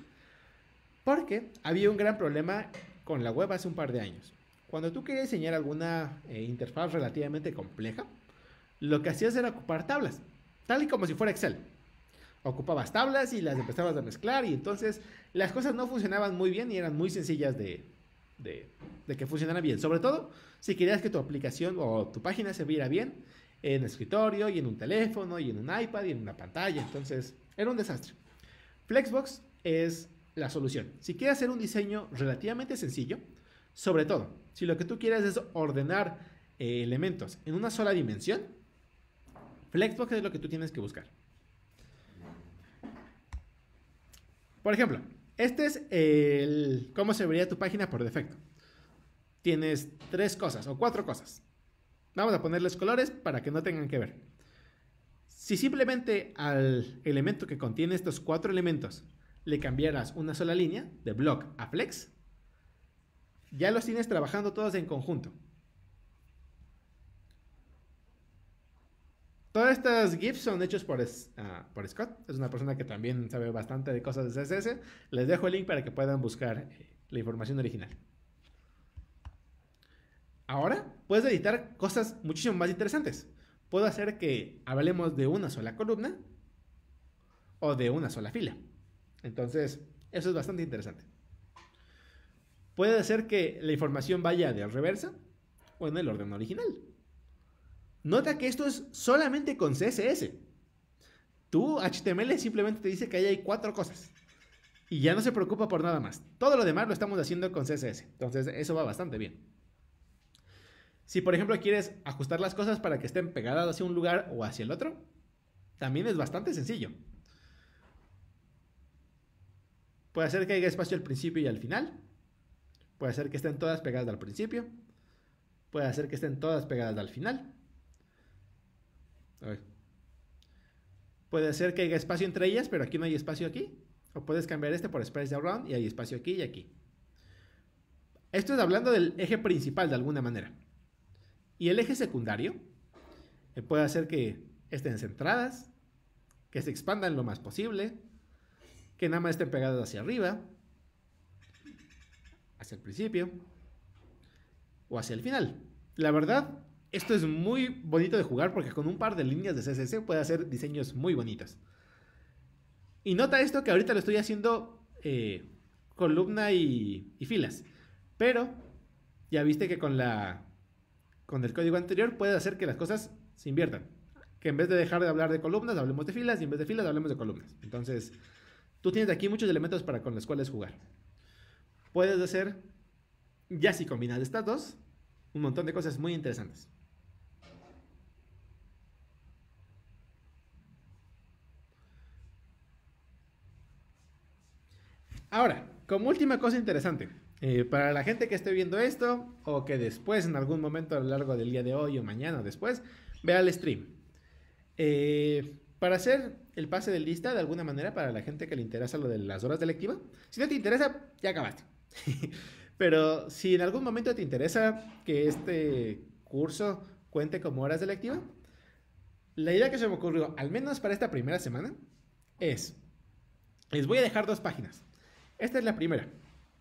porque había un gran problema con la web hace un par de años. Cuando tú querías diseñar alguna eh, interfaz relativamente compleja, lo que hacías era ocupar tablas, tal y como si fuera Excel. Ocupabas tablas y las empezabas a mezclar y entonces las cosas no funcionaban muy bien y eran muy sencillas de, que funcionaran bien. Sobre todo si querías que tu aplicación o tu página se viera bien en escritorio y en un teléfono y en un iPad y en una pantalla. Entonces era un desastre. Flexbox es la solución. Si quieres hacer un diseño relativamente sencillo, sobre todo, si lo que tú quieres es ordenar eh, elementos en una sola dimensión, Flexbox es lo que tú tienes que buscar. Por ejemplo, este es el cómo se vería tu página por defecto. Tienes tres cosas o cuatro cosas. Vamos a ponerles colores para que no tengan que ver. Si simplemente al elemento que contiene estos cuatro elementos le cambiaras una sola línea, de block a flex, ya los tienes trabajando todos en conjunto. Todas estas GIFs son hechos por, ah, por, Scott. Es una persona que también sabe bastante de cosas de CSS. Les dejo el link para que puedan buscar eh, la información original. Ahora puedes editar cosas muchísimo más interesantes puedo hacer que hablemos de una sola columna o de una sola fila. Entonces, eso es bastante interesante. Puede ser que la información vaya de reversa o en el orden original. Nota que esto es solamente con CSS. Tu HTML simplemente te dice que ahí hay cuatro cosas. Y ya no se preocupa por nada más. Todo lo demás lo estamos haciendo con CSS. Entonces, eso va bastante bien. Si por ejemplo quieres ajustar las cosas para que estén pegadas hacia un lugar o hacia el otro, también es bastante sencillo. Puede ser que haya espacio al principio y al final. Puede ser que estén todas pegadas al principio. Puede hacer que estén todas pegadas al final. Puede ser que haya espacio entre ellas, pero aquí no hay espacio aquí. O puedes cambiar este por Space Around y hay espacio aquí y aquí. Esto es hablando del eje principal de alguna manera. Y el eje secundario eh, puede hacer que estén centradas, que se expandan lo más posible, que nada más estén pegadas hacia arriba, hacia el principio o hacia el final. La verdad, esto es muy bonito de jugar porque con un par de líneas de CSS puede hacer diseños muy bonitos. Y nota esto que ahorita lo estoy haciendo eh, columna y filas. Pero ya viste que con la con el código anterior puedes hacer que las cosas se inviertan. Que en vez de dejar de hablar de columnas, hablemos de filas y en vez de filas, hablemos de columnas. Entonces, tú tienes aquí muchos elementos para con los cuales jugar. Puedes hacer, ya si combinas estas dos, un montón de cosas muy interesantes. Ahora, como última cosa interesante, eh, para la gente que esté viendo esto o que después, en algún momento a lo largo del día de hoy o mañana o después, vea el stream. Eh, para hacer el pase de lista, de alguna manera, para la gente que le interesa lo de las horas de lectiva, si no te interesa, ya acabaste. Pero si en algún momento te interesa que este curso cuente como horas de lectiva, la idea que se me ocurrió, al menos para esta primera semana, es, les voy a dejar dos páginas. Esta es la primera.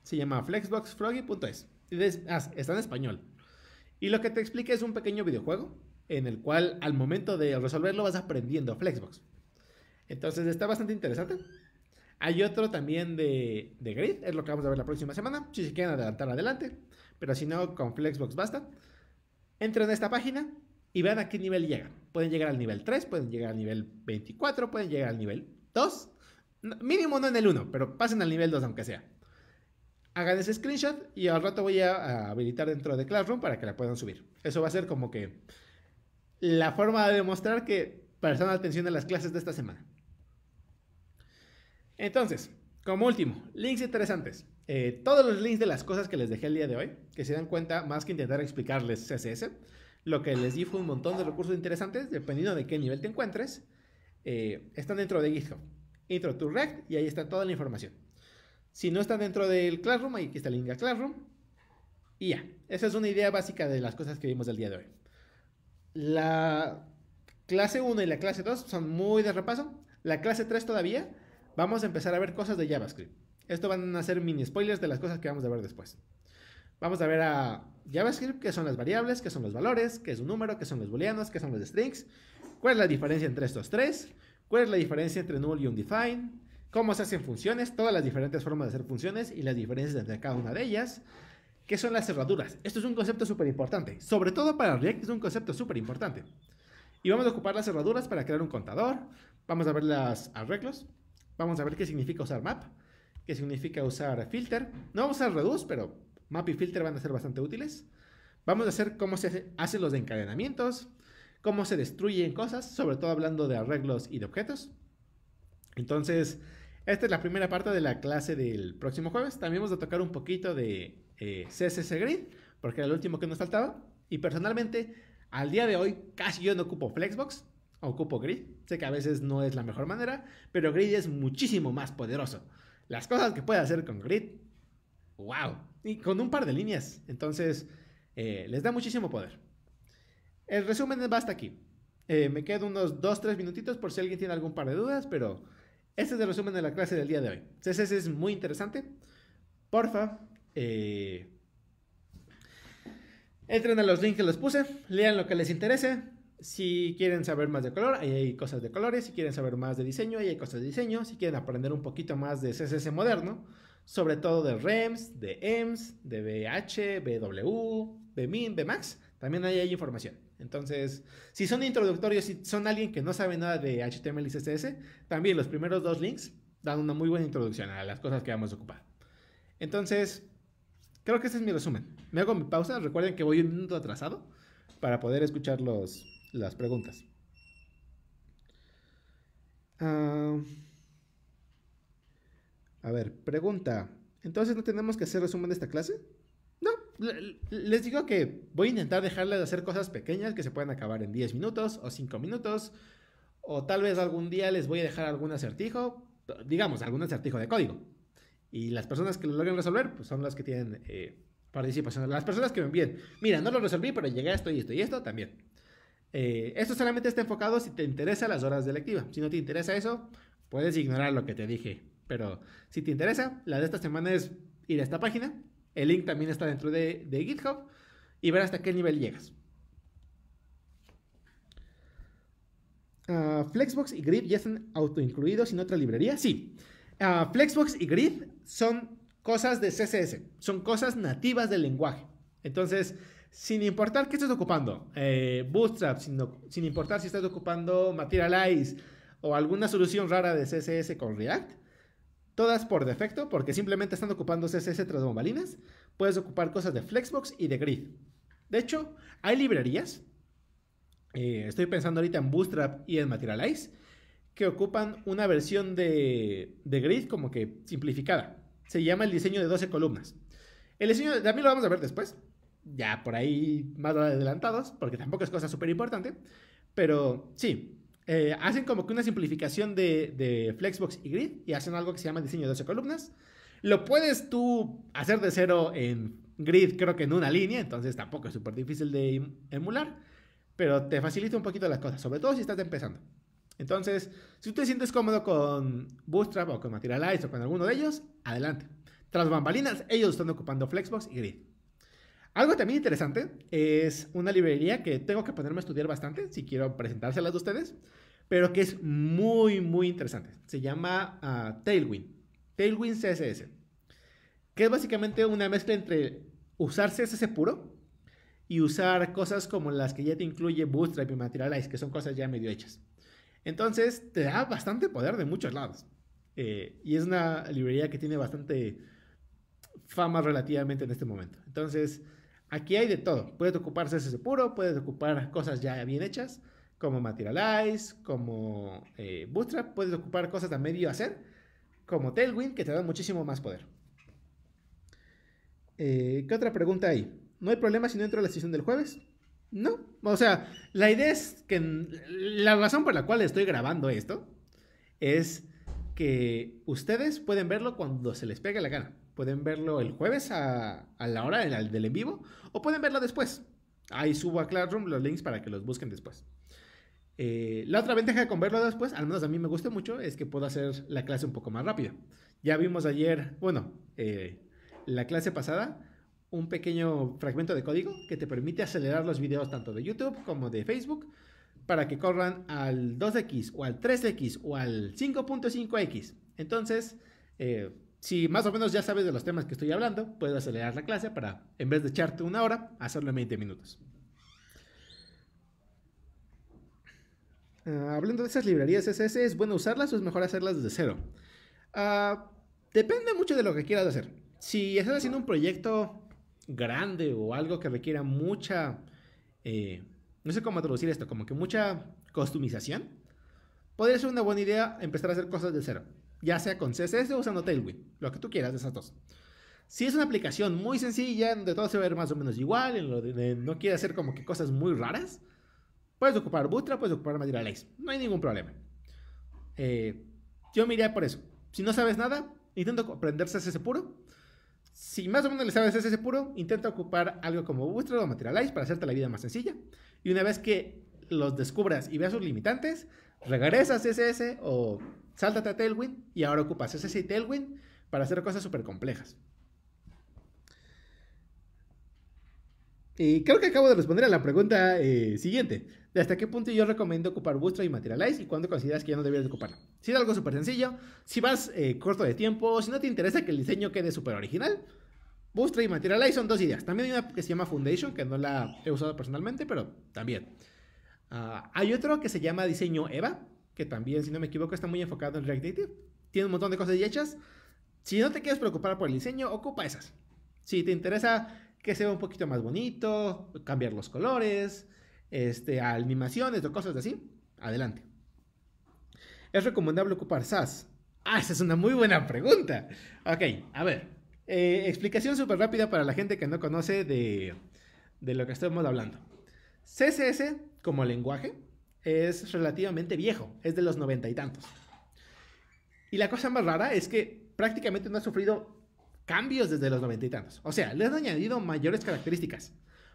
Se llama flexboxfroggy.es. está en español. Y lo que te explica es un pequeño videojuego en el cual al momento de resolverlo vas aprendiendo Flexbox. Entonces está bastante interesante. Hay otro también de, de Grid, es lo que vamos a ver la próxima semana. Si se quieren adelantar, adelante. Pero si no, con Flexbox basta. Entren a esta página y vean a qué nivel llegan. Pueden llegar al nivel 3, pueden llegar al nivel 24, pueden llegar al nivel 2. Mínimo no en el 1, pero pasen al nivel 2 aunque sea hagan ese screenshot y al rato voy a, habilitar dentro de Classroom para que la puedan subir. Eso va a ser como que la forma de demostrar que prestaron atención a las clases de esta semana. Entonces, como último, links interesantes. Eh, todos los links de las cosas que les dejé el día de hoy, que se dan cuenta más que intentar explicarles CSS, lo que les di fue un montón de recursos interesantes, dependiendo de qué nivel te encuentres, eh, están dentro de GitHub. Intro to React y ahí está toda la información. Si no está dentro del Classroom, ahí está el link Classroom. Y ya, esa es una idea básica de las cosas que vimos del día de hoy. La clase 1 y la clase 2 son muy de repaso. La clase 3 todavía vamos a empezar a ver cosas de JavaScript. Esto van a ser mini spoilers de las cosas que vamos a ver después. Vamos a ver a JavaScript, qué son las variables, qué son los valores, qué es un número, qué son los booleanos, qué son los strings, cuál es la diferencia entre estos tres, cuál es la diferencia entre null y undefined, cómo se hacen funciones, todas las diferentes formas de hacer funciones y las diferencias entre cada una de ellas, que son las cerraduras. Esto es un concepto súper importante, sobre todo para React es un concepto súper importante. Y vamos a ocupar las cerraduras para crear un contador, vamos a ver las arreglos, vamos a ver qué significa usar map, qué significa usar filter. No vamos a usar reduce, pero map y filter van a ser bastante útiles. Vamos a hacer cómo se hacen los encadenamientos, cómo se destruyen cosas, sobre todo hablando de arreglos y de objetos. Entonces, esta es la primera parte de la clase del próximo jueves. También vamos a tocar un poquito de eh, CSS Grid, porque era el último que nos faltaba. Y personalmente, al día de hoy casi yo no ocupo Flexbox, ocupo Grid. Sé que a veces no es la mejor manera, pero Grid es muchísimo más poderoso. Las cosas que puede hacer con Grid, wow. Y con un par de líneas, entonces eh, les da muchísimo poder. El resumen va hasta aquí. Eh, me quedo unos 2-3 minutitos por si alguien tiene algún par de dudas, pero... Este es el resumen de la clase del día de hoy. CSS es muy interesante. Porfa, eh, entren a los links que les puse, lean lo que les interese. Si quieren saber más de color, ahí hay cosas de colores. Si quieren saber más de diseño, ahí hay cosas de diseño. Si quieren aprender un poquito más de CSS moderno, sobre todo de REMS, de EMS, de BH, BW, BMIN, BMAX, también ahí hay información. Entonces, si son introductorios, si son alguien que no sabe nada de HTML y CSS, también los primeros dos links dan una muy buena introducción a las cosas que vamos a ocupar. Entonces, creo que ese es mi resumen. Me hago mi pausa, recuerden que voy un minuto atrasado para poder escuchar los, las preguntas. Ah, a ver, pregunta. Entonces, ¿no tenemos que hacer resumen de esta clase? Les digo que voy a intentar dejarles hacer cosas pequeñas que se pueden acabar en 10 minutos o 5 minutos. O tal vez algún día les voy a dejar algún acertijo, digamos, algún acertijo de código. Y las personas que lo logren resolver, pues son las que tienen eh, participación. Las personas que me envíen, mira, no lo resolví, pero llegué a esto y esto y esto también. Eh, esto solamente está enfocado si te interesa las horas de lectiva. Si no te interesa eso, puedes ignorar lo que te dije. Pero si te interesa, la de esta semana es ir a esta página, el link también está dentro de, GitHub y ver hasta qué nivel llegas. Ah, Flexbox y Grid ya están autoincluidos en otra librería. Sí. Ah, Flexbox y Grid son cosas de CSS, son cosas nativas del lenguaje. Entonces, sin importar qué estás ocupando, eh, Bootstrap, sin, sin, importar si estás ocupando Materialize o alguna solución rara de CSS con React, todas por defecto, porque simplemente están ocupando CSS tras bombalinas. Puedes ocupar cosas de Flexbox y de Grid. De hecho, hay librerías, eh, estoy pensando ahorita en Bootstrap y en Materialize, que ocupan una versión de, de Grid como que simplificada. Se llama el diseño de 12 columnas. El diseño también lo vamos a ver después, ya por ahí más adelantados, porque tampoco es cosa súper importante, pero sí, eh, hacen como que una simplificación de, de, Flexbox y Grid y hacen algo que se llama diseño de 12 columnas. Lo puedes tú hacer de cero en Grid, creo que en una línea, entonces tampoco es súper difícil de em, emular, pero te facilita un poquito las cosas, sobre todo si estás empezando. Entonces, si tú te sientes cómodo con Bootstrap o con Materialize o con alguno de ellos, adelante. Tras bambalinas, ellos están ocupando Flexbox y Grid. Algo también interesante es una librería que tengo que ponerme a estudiar bastante si quiero presentárselas a ustedes, pero que es muy, muy interesante. Se llama ah, Tailwind, Tailwind CSS, que es básicamente una mezcla entre usar CSS puro y usar cosas como las que ya te incluye Bootstrap y Materialize, que son cosas ya medio hechas. Entonces, te da bastante poder de muchos lados. Eh, y es una librería que tiene bastante fama relativamente en este momento. Entonces, Aquí hay de todo. Puedes ocupar CSS puro, puedes ocupar cosas ya bien hechas, como Materialize, como eh, Bootstrap. Puedes ocupar cosas a medio hacer, como Tailwind, que te da muchísimo más poder. Eh, ¿Qué otra pregunta hay? ¿No hay problema si no entro a la sesión del jueves? No. O sea, la idea es que la razón por la cual estoy grabando esto es que ustedes pueden verlo cuando se les pegue la gana. Pueden verlo el jueves a, la hora del, en vivo o pueden verlo después. Ahí subo a Classroom los links para que los busquen después. Eh, la otra ventaja con verlo después, al menos a mí me gusta mucho, es que puedo hacer la clase un poco más rápido. Ya vimos ayer, bueno, eh, la clase pasada, un pequeño fragmento de código que te permite acelerar los videos tanto de YouTube como de Facebook para que corran al 2X o al 3X o al 5.5X. Entonces, eh, si más o menos ya sabes de los temas que estoy hablando, puedo acelerar la clase para, en vez de echarte una hora, hacerlo en 20 minutos. Ah, hablando de esas librerías SS, ¿es bueno usarlas o es mejor hacerlas desde cero? Ah, depende mucho de lo que quieras hacer. Si estás haciendo un proyecto grande o algo que requiera mucha, eh, no sé cómo traducir esto, como que mucha customización, podría ser una buena idea empezar a hacer cosas de cero ya sea con CSS o usando Tailwind, lo que tú quieras de esas dos. Si es una aplicación muy sencilla, donde todo se va a más o menos igual, en lo no quiere hacer como que cosas muy raras, puedes ocupar Bootstrap, puedes ocupar Materialize no hay ningún problema. Eh, yo me por eso. Si no sabes nada, intenta aprender CSS puro. Si más o menos le sabes CSS puro, intenta ocupar algo como Bootstrap o Materialize para hacerte la vida más sencilla. Y una vez que los descubras y veas sus limitantes, Regresas CSS o sáltate a Tailwind y ahora ocupas CSS y Tailwind para hacer cosas súper complejas. Y creo que acabo de responder a la pregunta eh, siguiente. hasta qué punto yo recomiendo ocupar Bootstrap y Materialize y cuándo consideras que ya no deberías ocuparla Si es algo súper sencillo, si vas eh, corto de tiempo, si no te interesa que el diseño quede súper original, Bootstrap y Materialize son dos ideas. También hay una que se llama Foundation, que no la he usado personalmente, pero también. Ah, hay otro que se llama diseño Eva, que también, si no me equivoco, está muy enfocado en React Native. Tiene un montón de cosas ya hechas. Si no te quieres preocupar por el diseño, ocupa esas. Si te interesa que se vea un poquito más bonito, cambiar los colores, este, animaciones o cosas así, adelante. ¿Es recomendable ocupar SAS? Ah, esa es una muy buena pregunta. Ok, a ver. Eh, explicación súper rápida para la gente que no conoce de, de lo que estamos hablando. CSS como lenguaje es relativamente viejo, es de los noventa y tantos. Y la cosa más rara es que prácticamente no ha sufrido cambios desde los noventa y tantos. O sea, le han añadido mayores características.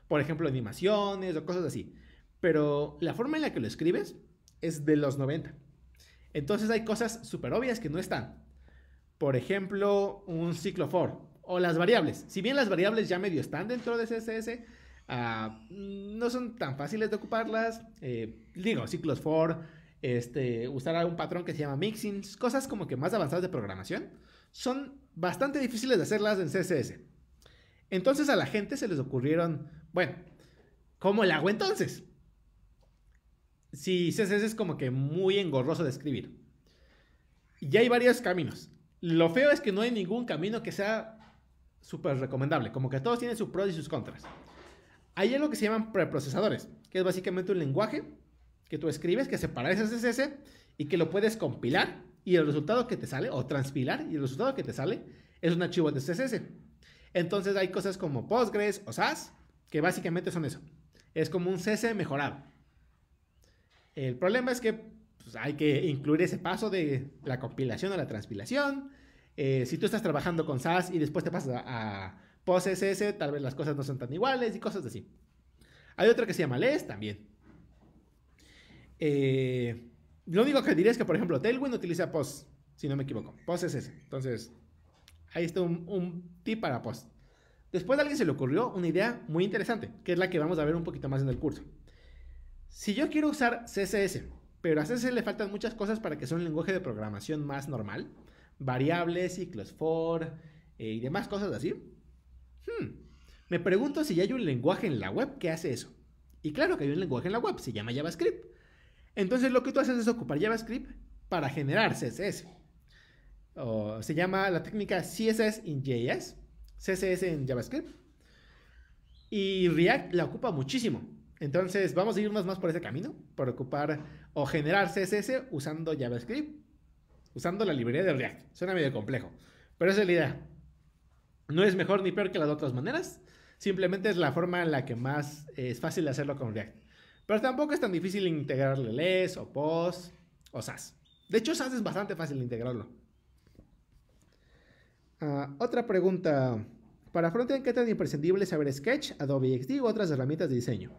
Por ejemplo, animaciones o cosas así. Pero la forma en la que lo escribes es de los 90. Entonces hay cosas súper obvias que no están. Por ejemplo, un ciclo for o las variables. Si bien las variables ya medio están dentro de CSS, Ah, no son tan fáciles de ocuparlas. Eh, digo, ciclos for, este, usar algún patrón que se llama mixing, cosas como que más avanzadas de programación, son bastante difíciles de hacerlas en CSS. Entonces a la gente se les ocurrieron, bueno, ¿cómo le hago entonces? Si CSS es como que muy engorroso de escribir. Y hay varios caminos. Lo feo es que no hay ningún camino que sea súper recomendable, como que todos tienen sus pros y sus contras. Hay algo que se llaman preprocesadores, que es básicamente un lenguaje que tú escribes, que se ese CSS y que lo puedes compilar y el resultado que te sale, o transpilar, y el resultado que te sale es un archivo de CSS. Entonces hay cosas como Postgres o SAS, que básicamente son eso. Es como un CSS mejorado. El problema es que pues, hay que incluir ese paso de la compilación o la transpilación. Eh, si tú estás trabajando con SAS y después te pasas a Post SS, tal vez las cosas no son tan iguales y cosas así. Hay otra que se llama LES también. Eh, lo único que diría es que, por ejemplo, Tailwind utiliza POST, si no me equivoco. POST ss Entonces, ahí está un, tip para POST. Después a alguien se le ocurrió una idea muy interesante, que es la que vamos a ver un poquito más en el curso. Si yo quiero usar CSS, pero a CSS le faltan muchas cosas para que sea un lenguaje de programación más normal, variables, ciclos for eh, y demás cosas así, Hmm, me pregunto si ya hay un lenguaje en la web que hace eso. Y claro que hay un lenguaje en la web, se llama JavaScript. Entonces lo que tú haces es ocupar JavaScript para generar CSS. O, se llama la técnica CSS in JS, CSS en JavaScript. Y React la ocupa muchísimo. Entonces vamos a irnos más por ese camino, para ocupar o generar CSS usando JavaScript, usando la librería de React. Suena medio complejo, pero esa es la idea. No es mejor ni peor que las otras maneras. Simplemente es la forma en la que más eh, es fácil hacerlo con React. Pero tampoco es tan difícil integrarle les o POS o SAS. De hecho, SAS es bastante fácil integrarlo. Ah, otra pregunta. Para frontend, ¿qué tan imprescindible es saber Sketch, Adobe XD u otras herramientas de diseño?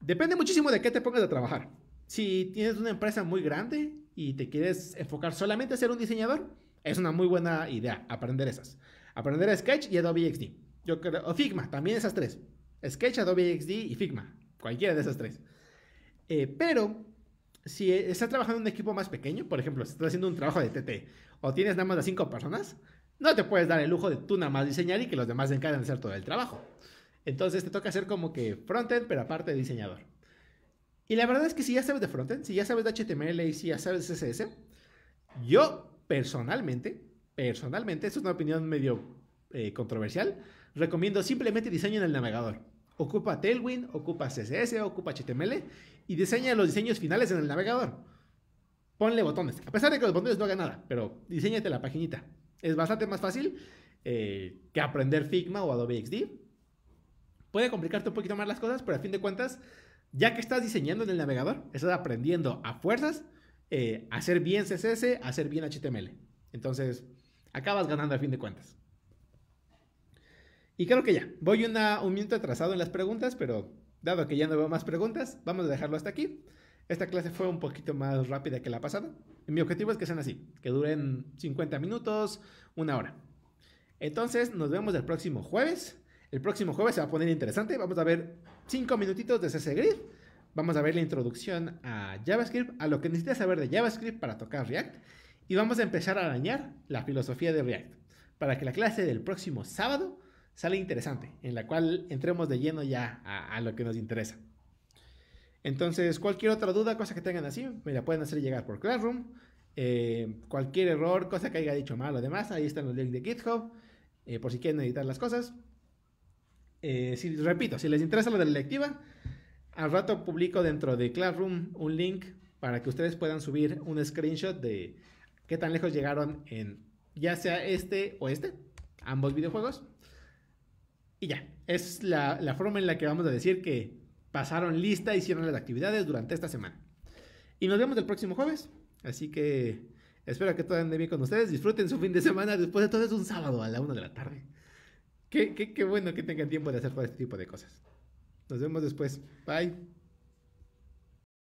Depende muchísimo de qué te pongas a trabajar. Si tienes una empresa muy grande y te quieres enfocar solamente a ser un diseñador, es una muy buena idea aprender esas. Aprender a Sketch y Adobe e XD. Yo creo, o Figma, también esas tres. Sketch, Adobe e XD y Figma. Cualquiera de esas tres. Eh, pero si estás trabajando en un equipo más pequeño, por ejemplo, si estás haciendo un trabajo de TT o tienes nada más de cinco personas, no te puedes dar el lujo de tú nada más diseñar y que los demás se encarguen de hacer todo el trabajo. Entonces te toca hacer como que frontend, pero aparte de diseñador. Y la verdad es que si ya sabes de frontend, si ya sabes de HTML y si ya sabes de CSS, yo personalmente personalmente, esta es una opinión medio eh, controversial, recomiendo simplemente diseño en el navegador. Ocupa Tailwind, ocupa CSS, ocupa HTML y diseña los diseños finales en el navegador. Ponle botones. A pesar de que los botones no hagan nada, pero diseñate la paginita. Es bastante más fácil eh, que aprender Figma o Adobe XD. Puede complicarte un poquito más las cosas, pero a fin de cuentas, ya que estás diseñando en el navegador, estás aprendiendo a fuerzas eh, hacer bien CSS, hacer bien HTML. Entonces, acabas ganando a fin de cuentas. Y creo que ya, voy un minuto atrasado en las preguntas, pero dado que ya no veo más preguntas, vamos a dejarlo hasta aquí. Esta clase fue un poquito más rápida que la pasada. Mi objetivo es que sean así, que duren 50 minutos, una hora. Entonces, nos vemos el próximo jueves. El próximo jueves se va a poner interesante. Vamos a ver cinco minutitos de CSS Vamos a ver la introducción a JavaScript, a lo que necesitas saber de JavaScript para tocar React y vamos a empezar a dañar la filosofía de React para que la clase del próximo sábado sale interesante, en la cual entremos de lleno ya a, lo que nos interesa. Entonces, cualquier otra duda, cosa que tengan así, me la pueden hacer llegar por Classroom. Eh, cualquier error, cosa que haya dicho mal o demás, ahí están los links de GitHub, eh, por si quieren editar las cosas. Eh, si, repito, si les interesa lo de la lectiva, al rato publico dentro de Classroom un link para que ustedes puedan subir un screenshot de, qué tan lejos llegaron en ya sea este o este, ambos videojuegos. Y ya, es la, forma en la que vamos a decir que pasaron lista, hicieron las actividades durante esta semana. Y nos vemos el próximo jueves. Así que espero que todo ande bien con ustedes. Disfruten su fin de semana. Después de todo es un sábado a la 1 de la tarde. Qué, qué, qué bueno que tengan tiempo de hacer todo este tipo de cosas. Nos vemos después. Bye.